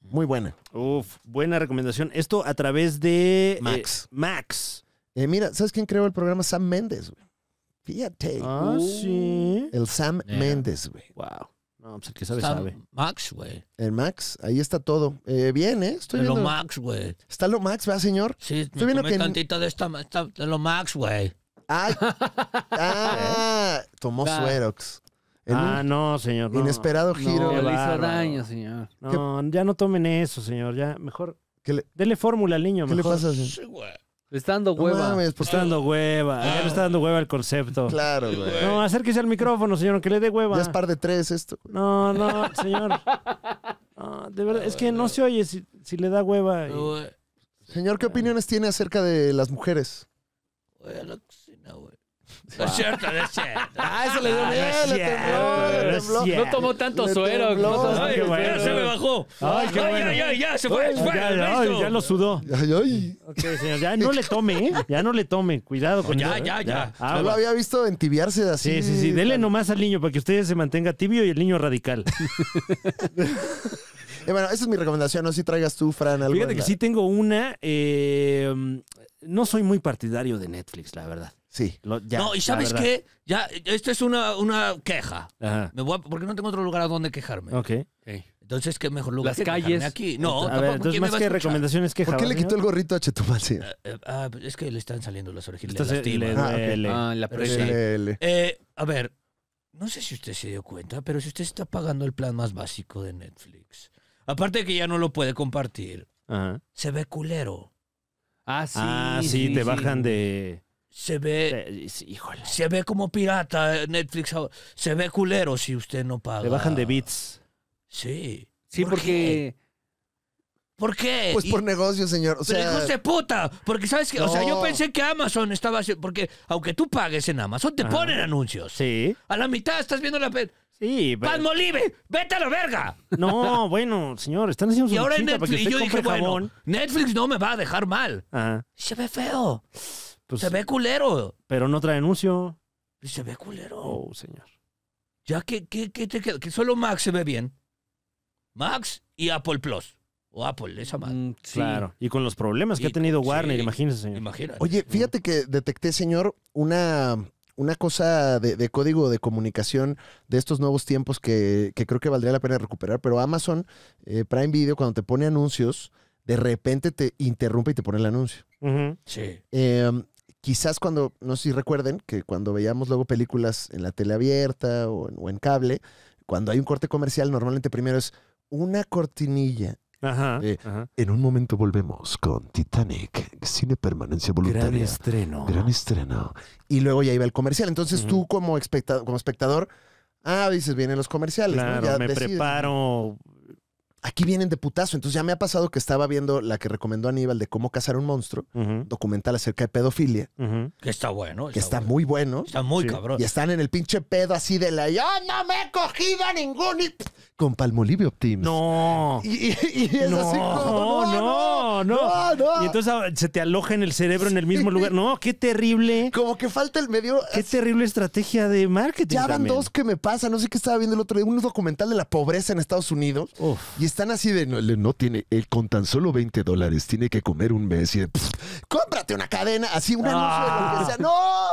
Muy buena. Uf, buena recomendación. Esto a través de eh, Max. Max. Eh, mira, ¿sabes quién creó el programa? Sam Mendes güey. Fíjate. Ah, sí. El Sam Mendes Méndez, güey. Wow. No, pues el que sabe, sabe. Max, güey. El Max, ahí está todo. Eh, bien, ¿eh? Estoy de viendo... lo Max, güey. ¿Está lo Max, ¿verdad, señor? Sí, Estoy me viendo tomé que... tantito de, esta, de lo Max, güey. Ay. ah, tomó Suerox. ah, no, señor. Inesperado giro. No, le hizo daño, señor. No, ya no tomen eso, señor. Ya, mejor. Le... Dele fórmula al niño, ¿Qué le pasa, señor? Sí, güey. Le pues está dando hueva. No pues está dando hueva. Ya le está dando hueva el concepto. Claro, güey. No, acérquese al micrófono, señor, que le dé hueva. Ya es par de tres esto. No, no, señor. de verdad, es que no se oye si, le da hueva. Señor, ¿qué opiniones tiene acerca de las mujeres? No es cierto, cierto. Ah, le dio ah, le tembló, le tembló. No tomó tanto suero. Ay, se me bajó. Ay, qué bueno. Ya, ya, ya, se fue. Ya lo sudó. señor, ya no le tome, ¿eh? Ya no le tome. Cuidado con Ya, ¿eh? ya, ya. No ah, lo había visto entibiarse de así. Sí, sí, sí. Dele nomás al niño para que usted se mantenga tibio y el niño radical. Eh, bueno, esa es mi recomendación, no si traigas tú, Fran, algo. Fíjate que sí tengo una. Eh, no soy muy partidario de Netflix, la verdad. Sí. ya, no, y sabes qué, ya, esto es una, queja. porque no tengo otro lugar a donde quejarme. Ok. Entonces, ¿qué mejor lugar? Las calles. Aquí. No, más que recomendaciones ¿Por qué le quitó el gorrito a Chetumal? Eh, eh, ah, es que le están saliendo las orejitas. Ah, okay. Ah, eh, a ver, no sé si usted se dio cuenta, pero si usted está pagando el plan más básico de Netflix, aparte de que ya no lo puede compartir, se ve culero. Ah, sí. Ah, sí, te bajan de se ve. Se ve como pirata eh, Netflix Se ve culero si usted no paga. Le bajan de bits. Sí. Sí, porque. ¿Por qué? Pues por negocio, señor. O pero de puta. Porque sabes que, o sea, yo pensé que Amazon estaba haciendo porque aunque tú pagues en Amazon, te ponen anuncios. Sí. A la mitad estás viendo la Sí, pero... ¡Vete a la verga! No, bueno, señor, están haciendo su Y ahora Netflix, y yo dije, bueno, Netflix no me va a dejar mal. Se ve feo. Pues se ve culero. Pero no trae anuncio. Se ve culero. Oh, señor. Ya que, que, te queda, que solo Max se ve bien. Max y Apple Plus. O Apple, esa madre. Mm, claro. Y con los problemas que ha tenido Warner, imagínese, señor. Imagínate. Oye, fíjate que detecté, señor, una, una cosa de, código de comunicación de estos nuevos tiempos que, creo que valdría la pena recuperar. Pero Amazon eh, Prime Video, cuando te pone anuncios, de repente te interrumpe y te pone el anuncio. Sí. Em, quizás cuando, no sé si recuerden, que cuando veíamos luego películas en la tele abierta o en, cable, cuando hay un corte comercial, normalmente primero es una cortinilla. Ajá, eh, En un momento volvemos con Titanic, cine permanencia voluntaria. Gran estreno. Gran estreno. Y luego ya iba el comercial. Entonces tú como, espectador, ah, dices, vienen los comerciales. ya me preparo aquí vienen de putazo. Entonces ya me ha pasado que estaba viendo la que recomendó Aníbal de cómo cazar un monstruo, documental acerca de pedofilia. Que está bueno. que está muy bueno. Está muy cabrón. Y están en el pinche pedo así de la, yo no me he cogido a ningún... Con palmolibio, Optims. No. Y, no, no, no, Y entonces ah, se te aloja en el cerebro en el mismo lugar. No, qué terrible. Como que falta el medio... Qué terrible estrategia de marketing. Ya van dos que me pasa. No sé qué estaba viendo el otro día. Un documental de la pobreza en Estados Unidos están así de no, tiene, él con tan solo 20 dólares tiene que comer un mes y de, cómprate una cadena, así una anuncio ah.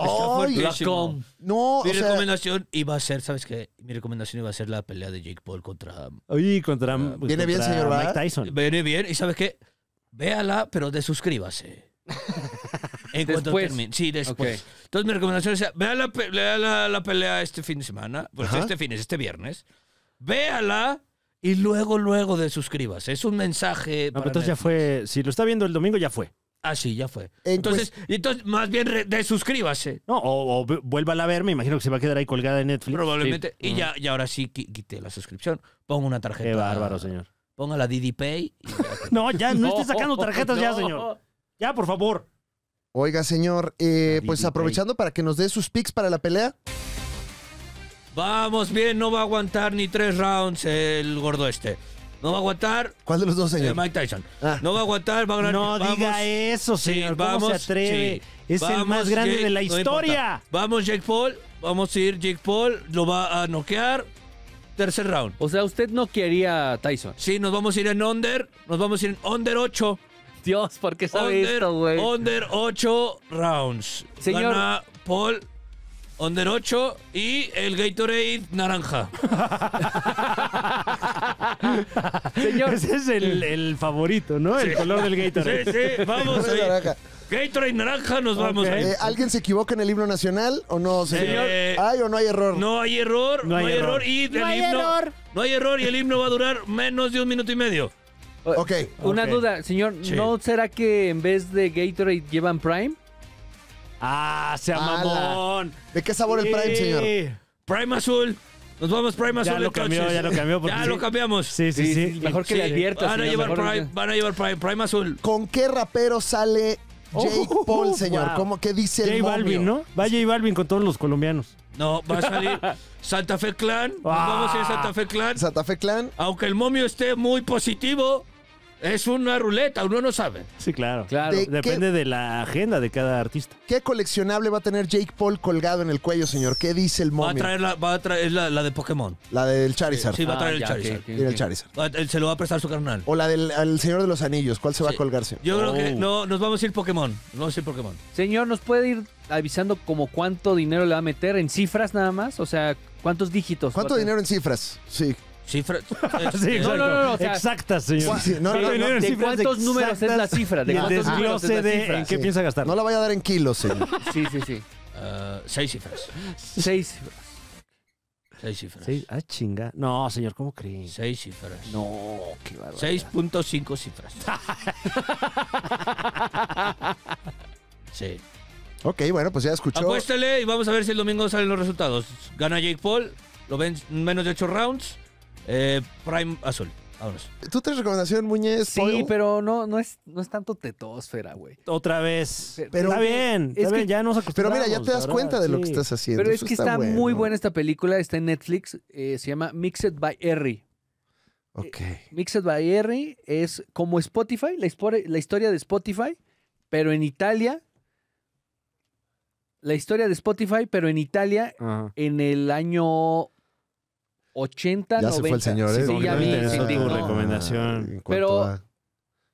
¡No! no, mi recomendación iba a ser, ¿sabes qué? Mi recomendación iba a ser la pelea de Jake Paul contra. Oye, contra. Ah, pues, viene bien, señor Mike Tyson. Viene bien, y ¿sabes qué? Véala, pero desuscríbase. en cuanto termine. Sí, después. Entonces, mi recomendación es: vea la, pelea este fin de semana, pues este fin, es este viernes. Véala y luego, luego de Es un mensaje. Ah, entonces ya fue. Si lo está viendo el domingo, ya fue. Ah, sí, ya fue. Entonces, más bien desuscríbase. No, o, vuelva a ver, me imagino que se va a quedar ahí colgada en Netflix. Probablemente. Y ya, mm. y ahora sí Quite la suscripción. Pongo una tarjeta. Qué bárbaro, señor. Ponga la Didi Pay. no, ya no, esté sacando tarjetas ya, señor. Ya, por favor. Oiga, señor, eh, pues aprovechando para que nos dé sus pics para la pelea. Vamos bien, no va a aguantar ni tres rounds el gordo este. No va a aguantar. ¿Cuál de los dos, señor? Eh, Mike Tyson. Ah. No va a aguantar, va a ganar. No diga eso, señor. Sí, vamos, es el más grande de la historia. vamos, Jake Paul. Vamos a ir, Jake Paul. Lo va a noquear. Tercer round. O sea, usted no quería a Tyson. Sí, nos vamos a ir en under. Nos vamos a ir en under 8. Dios, porque qué sabe under, esto, güey? Under 8 rounds. Señor. Gana Paul Onder 8 y el Gatorade naranja. Señor, ese es el, favorito, ¿no? El color del Gatorade. Sí, sí, vamos a Gatorade naranja, nos vamos eh, ¿Alguien se equivoca en el himno nacional o no, señor? Eh, ¿Hay o no hay error? No hay error, no hay, error. y el No hay himno, error. No hay error y el himno va a durar menos de un minuto y medio. Ok. Una duda, señor, ¿no será que en vez de Gatorade llevan Prime? Ah, sea mamón. ¿De qué sabor el Prime, señor? Prime azul. Nos vamos Prime azul Ya lo cambió, ya lo cambió. Ya lo cambiamos. Sí, sí, sí. Mejor que le adviertas. Van a llevar Prime, van a llevar Prime, azul. ¿Con qué rapero sale oh, Jake oh, oh, Paul, señor? ¿Cómo que dice el J Balvin, ¿no? Va J Balvin con todos los colombianos. No, va a salir Santa Fe Clan. Nos vamos a ir Santa Fe Clan. Santa Fe Clan. Aunque el momio esté muy positivo, es una ruleta, uno no sabe. Sí, claro. claro. Depende de la agenda de cada artista. ¿Qué coleccionable va a tener Jake Paul colgado en el cuello, señor? ¿Qué dice el Va a traer la, va a traer la, de Pokémon. La del Charizard. Sí, va a traer ah, el Charizard. el Charizard. Eh, se lo va a prestar su carnal. O la del Señor de los Anillos. ¿Cuál se va a colgarse? Yo creo que oh. no, nos vamos a ir Pokémon. No, vamos a ir Pokémon. Señor, ¿nos puede ir avisando como cuánto dinero le va a meter en cifras nada más? O sea, ¿cuántos dígitos? ¿Cuánto dinero en cifras? Sí, Cifras. sí, no, no, no, no, exactas, señor. no, ¿De cuántos números es la cifra? ¿De cuántos el desglose de en qué piensa gastar. No la vaya a dar en kilos, señor. sí, sí, sí. Ah, seis cifras. Seis cifras. Seis cifras. ah, chinga. No, señor, ¿cómo creen? Seis cifras. No, qué barbaridad. 6.5 cifras. sí. Ok, bueno, pues ya escuchó. Apuéstele y vamos a ver si el domingo salen los resultados. Gana Jake Paul, lo ven menos de 8 rounds. Eh, Prime Azul. ¿Tú tienes recomendación, Muñez? Sí, pero no, no, es, no es tanto Tetósfera, güey. Otra vez. está bien, es que, ya nos acostumbramos. Pero mira, ya te das cuenta de lo que estás haciendo. Pero es que está, muy buena esta película, está en Netflix, eh, se llama Mixed by Harry. Ok. Eh, Mixed by Harry es como Spotify, la, historia de Spotify, pero en Italia. La historia de Spotify, pero en Italia, en el año 80, ya 90. se fue el señor, ¿eh? Sí, ya vi, se indignó. recomendación. Pero...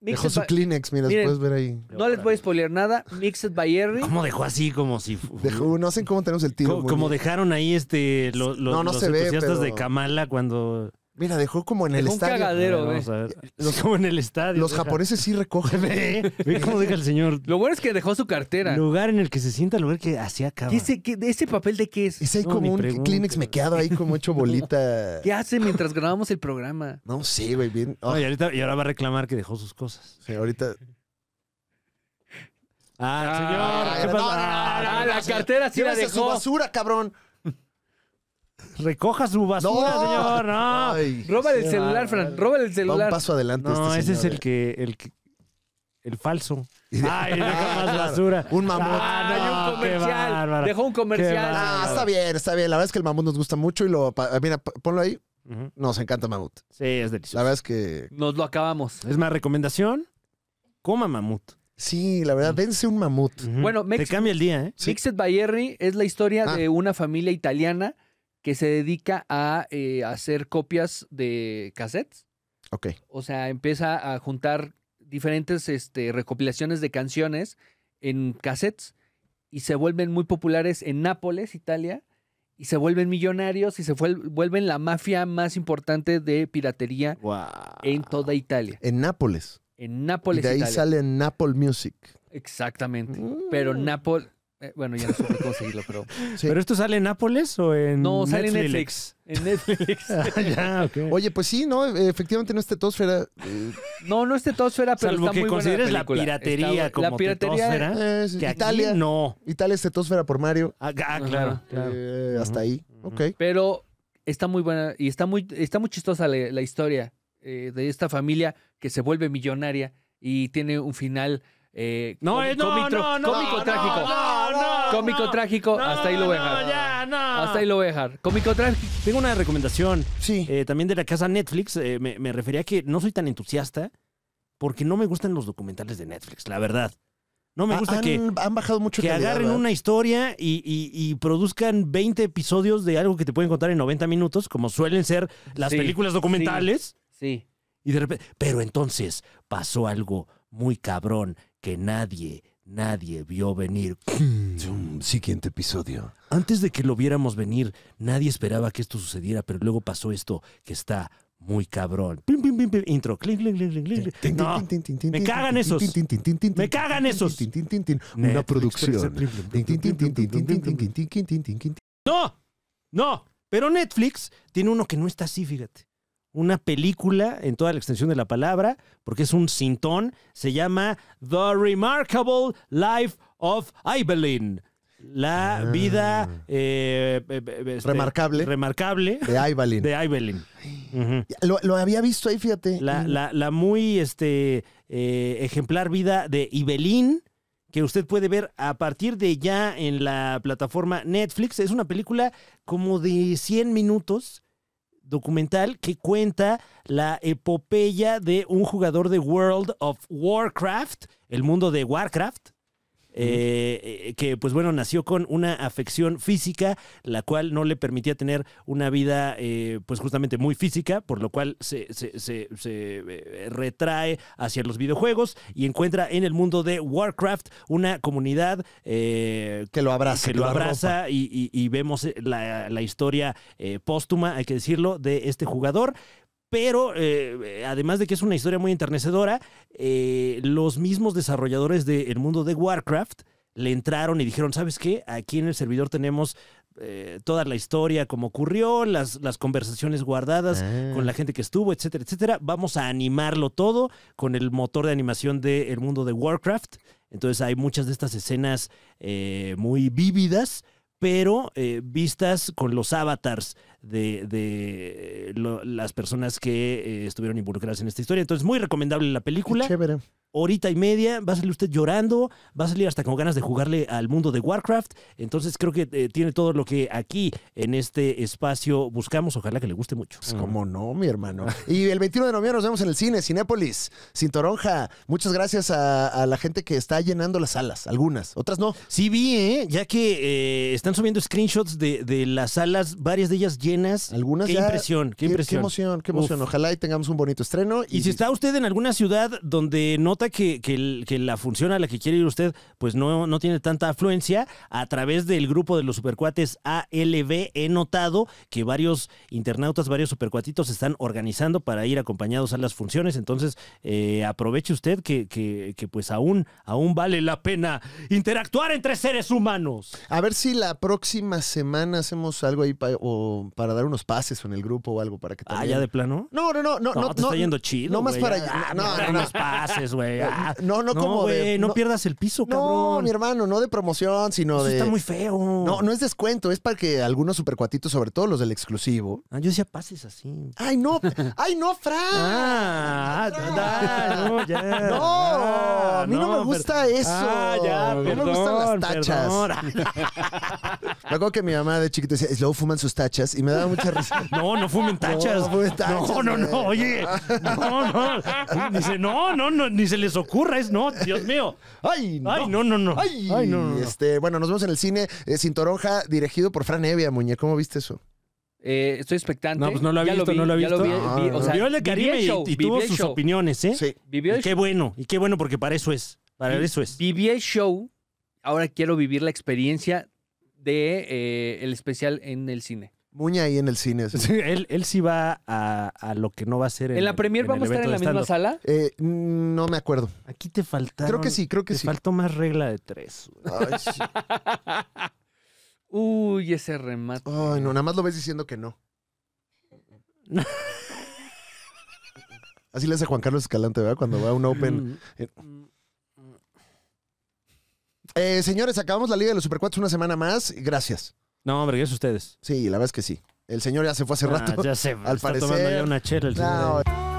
Dejó su Kleenex, mira, puedes ver ahí. No les voy a spoiler nada. Mixed by Harry. ¿Cómo dejó así como si... Dejó, no sé cómo tenemos el tiro. Como, dejaron ahí este, los entusiastas de Kamala cuando... Mira, dejó como en estadio. el un Cagadero, güey. como en el estadio. Los japoneses sí recogen. ¿eh? cómo deja el señor. Lo bueno es que dejó su cartera. Lugar en el que se sienta, lugar que hacía acaba. ese, papel de qué es? Es ahí como un Kleenex mequeado ahí como hecho bolita. ¿Qué hace mientras grabamos el programa? No sé, güey. Bien. y, ahora va a reclamar que dejó sus cosas. Sí, ahorita. Ah, ah señor. ¿qué la cartera sí la dejó. su basura, cabrón. Recoja su basura, señor. No. Roba el celular, Fran. Roba el va un paso adelante. no, este ese es eh. el que, el El falso. Ah, Ay, deja más basura. Un mamut. Ah, no, hay un ah, comercial. Dejó un comercial. Ah, está bien, está bien. La verdad es que el mamut nos gusta mucho y lo. Eh, mira, ponlo ahí. Nos encanta mamut. Sí, es delicioso. La verdad es que. Nos lo acabamos. Es más, recomendación: coma mamut. Sí, la verdad, vence un mamut. Bueno, te cambia el día, ¿eh? Mixed by Ernie es la historia ah. de una familia italiana que se dedica a eh, hacer copias de cassettes. Ok. O sea, empieza a juntar diferentes este, recopilaciones de canciones en cassettes y se vuelven muy populares en Nápoles, Italia, y se vuelven millonarios y se vuelven la mafia más importante de piratería en toda Italia. En Nápoles. En Nápoles. Y de ahí sale Napol Music. Exactamente. Pero mm. Napol eh, bueno, ya no sé cómo conseguirlo, pero. ¿Pero esto sale en Nápoles o en No, sale en Netflix. En Netflix. Ah, ya, Oye, pues sí, no, efectivamente no es tetosfera. Eh, no, no es tetosfera, pero Salvo está que muy consideres buena la, piratería como la piratería eh, Italia, no. Italia es tetosfera por Mario. Ah, ah claro. hasta ahí. Pero está muy buena y está muy, está muy chistosa la historia de esta familia que se vuelve millonaria y tiene un final eh, eh, no, cómico, no, cómico trágico. cómico trágico, hasta ahí lo voy a dejar. hasta ahí lo voy a dejar. Cómico trágico. Tengo una recomendación. Sí. Eh, también de la casa Netflix. me, refería a que no soy tan entusiasta porque no me gustan los documentales de Netflix, la verdad. No me ah, gusta que. Han bajado mucho Que calidad, agarren una historia y, produzcan 20 episodios de algo que te pueden contar en 90 minutos, como suelen ser las películas documentales. sí. sí. Y de repente. Pero entonces pasó algo muy cabrón que nadie, nadie vio venir. un siguiente episodio. Antes de que lo viéramos venir, nadie esperaba que esto sucediera, pero luego pasó esto que está muy cabrón. intro. me cagan esos. Me cagan esos. Una producción. No, no. Pero Netflix tiene uno que no está así, fíjate una película en toda la extensión de la palabra, porque es un cintón, se llama The Remarkable Life of Ibelin. La ah. vida eh, eh, eh, este, remarcable, remarcable de Ibelin. De lo, había visto ahí, fíjate. La, mm. la, muy este, ejemplar vida de Ibelin, que usted puede ver a partir de ya en la plataforma Netflix. Es una película como de 100 minutos documental que cuenta la epopeya de un jugador de World of Warcraft, el mundo de Warcraft, eh, eh, que pues bueno, nació con una afección física, la cual no le permitía tener una vida eh, pues justamente muy física, por lo cual se, se, retrae hacia los videojuegos y encuentra en el mundo de Warcraft una comunidad que lo abraza. lo, abraza y, vemos la, la historia póstuma, hay que decirlo, de este jugador pero eh, además de que es una historia muy enternecedora, eh, los mismos desarrolladores del mundo de Warcraft le entraron y dijeron, ¿sabes qué? Aquí en el servidor tenemos eh, toda la historia, cómo ocurrió, las, conversaciones guardadas ah. con la gente que estuvo, etcétera, etcétera. Vamos a animarlo todo con el motor de animación del mundo de Warcraft. Entonces hay muchas de estas escenas muy vívidas pero eh, vistas con los avatars de, eh, las personas que eh, estuvieron involucradas en esta historia. Entonces, muy recomendable la película. chévere horita y media, va a salir usted llorando, va a salir hasta con ganas de jugarle al mundo de Warcraft. Entonces creo que eh, tiene todo lo que aquí en este espacio buscamos. Ojalá que le guste mucho. como pues, ¿Cómo no, mi hermano? y el 21 de noviembre nos vemos en el cine, Cinépolis, toronja. Muchas gracias a, la gente que está llenando las salas, algunas, otras no. Sí vi, ¿eh? ya que eh, están subiendo screenshots de, las salas, varias de ellas llenas. Algunas qué Impresión, qué, impresión. Qué emoción, qué emoción. Ojalá y tengamos un bonito estreno. Y, y si está usted en alguna ciudad donde no que, la función a la que quiere ir usted, pues no, no tiene tanta afluencia. A través del grupo de los supercuates ALB he notado que varios internautas, varios supercuatitos se están organizando para ir acompañados a las funciones. Entonces, eh, aproveche usted que, que, pues aún, aún vale la pena interactuar entre seres humanos. A ver si la próxima semana hacemos algo ahí o para dar unos pases en el grupo o algo para que ah, también... ¿Ah, ya de plano? No, no, no, no, no. no te está yendo chido. No más para. allá, no, no, no, pases, güey. Eh, ah. no, no, como de. No, no, pierdas el piso, cabrón. No, mi hermano, no de promoción, sino de. Está muy feo. No, no es descuento, es para que algunos supercuatitos, sobre todo los del exclusivo. Ah, yo decía pases así. ¡Ay, no! ¡Ay, no, Frank! Ah, no, ya. No, a mí no, me gusta eso. Ah, ya, a me gustan las tachas. Me acuerdo que mi mamá de chiquito decía, luego fuman sus tachas y me daba mucha risa. No, no fumen tachas. No, fumen tachas, no, no, no, oye. No, no. Dice, no, no, no, ni se le les ocurra, es no, Dios mío. Ay, no. Ay, no, no, no. Ay, no, Este, bueno, nos vemos en el cine eh, sin Cintoronja, dirigido por Fran Evia, Muñe. ¿Cómo viste eso? Eh, estoy expectante. No, pues no lo ha visto, no lo ha visto. Lo ah. el de y, tuvo sus opiniones, ¿eh? Sí. Vivió el qué bueno, y qué bueno porque para eso es. Para eso es. Viví el show, ahora quiero vivir la experiencia de eh, el especial en el cine. Muña ahí en el cine. él, él sí va a, lo que no va a ser. ¿En, en la premier vamos a estar en la misma sala? Eh, mm, no me acuerdo. Aquí te faltaron. Creo que sí, creo que te faltó más regla de tres. Uy, ese remate. Ay, no, nada más lo ves diciendo que no. Así le hace Juan Carlos Escalante, ¿verdad? Cuando va a un Open. Mm. Eh, señores, acabamos la Liga de los Supercuates una semana más. Gracias. No, hombre, es ustedes. Sí, la verdad es que sí. El señor ya se fue hace ah, rato. ya se al está parecer. tomando ya una chela el señor. No,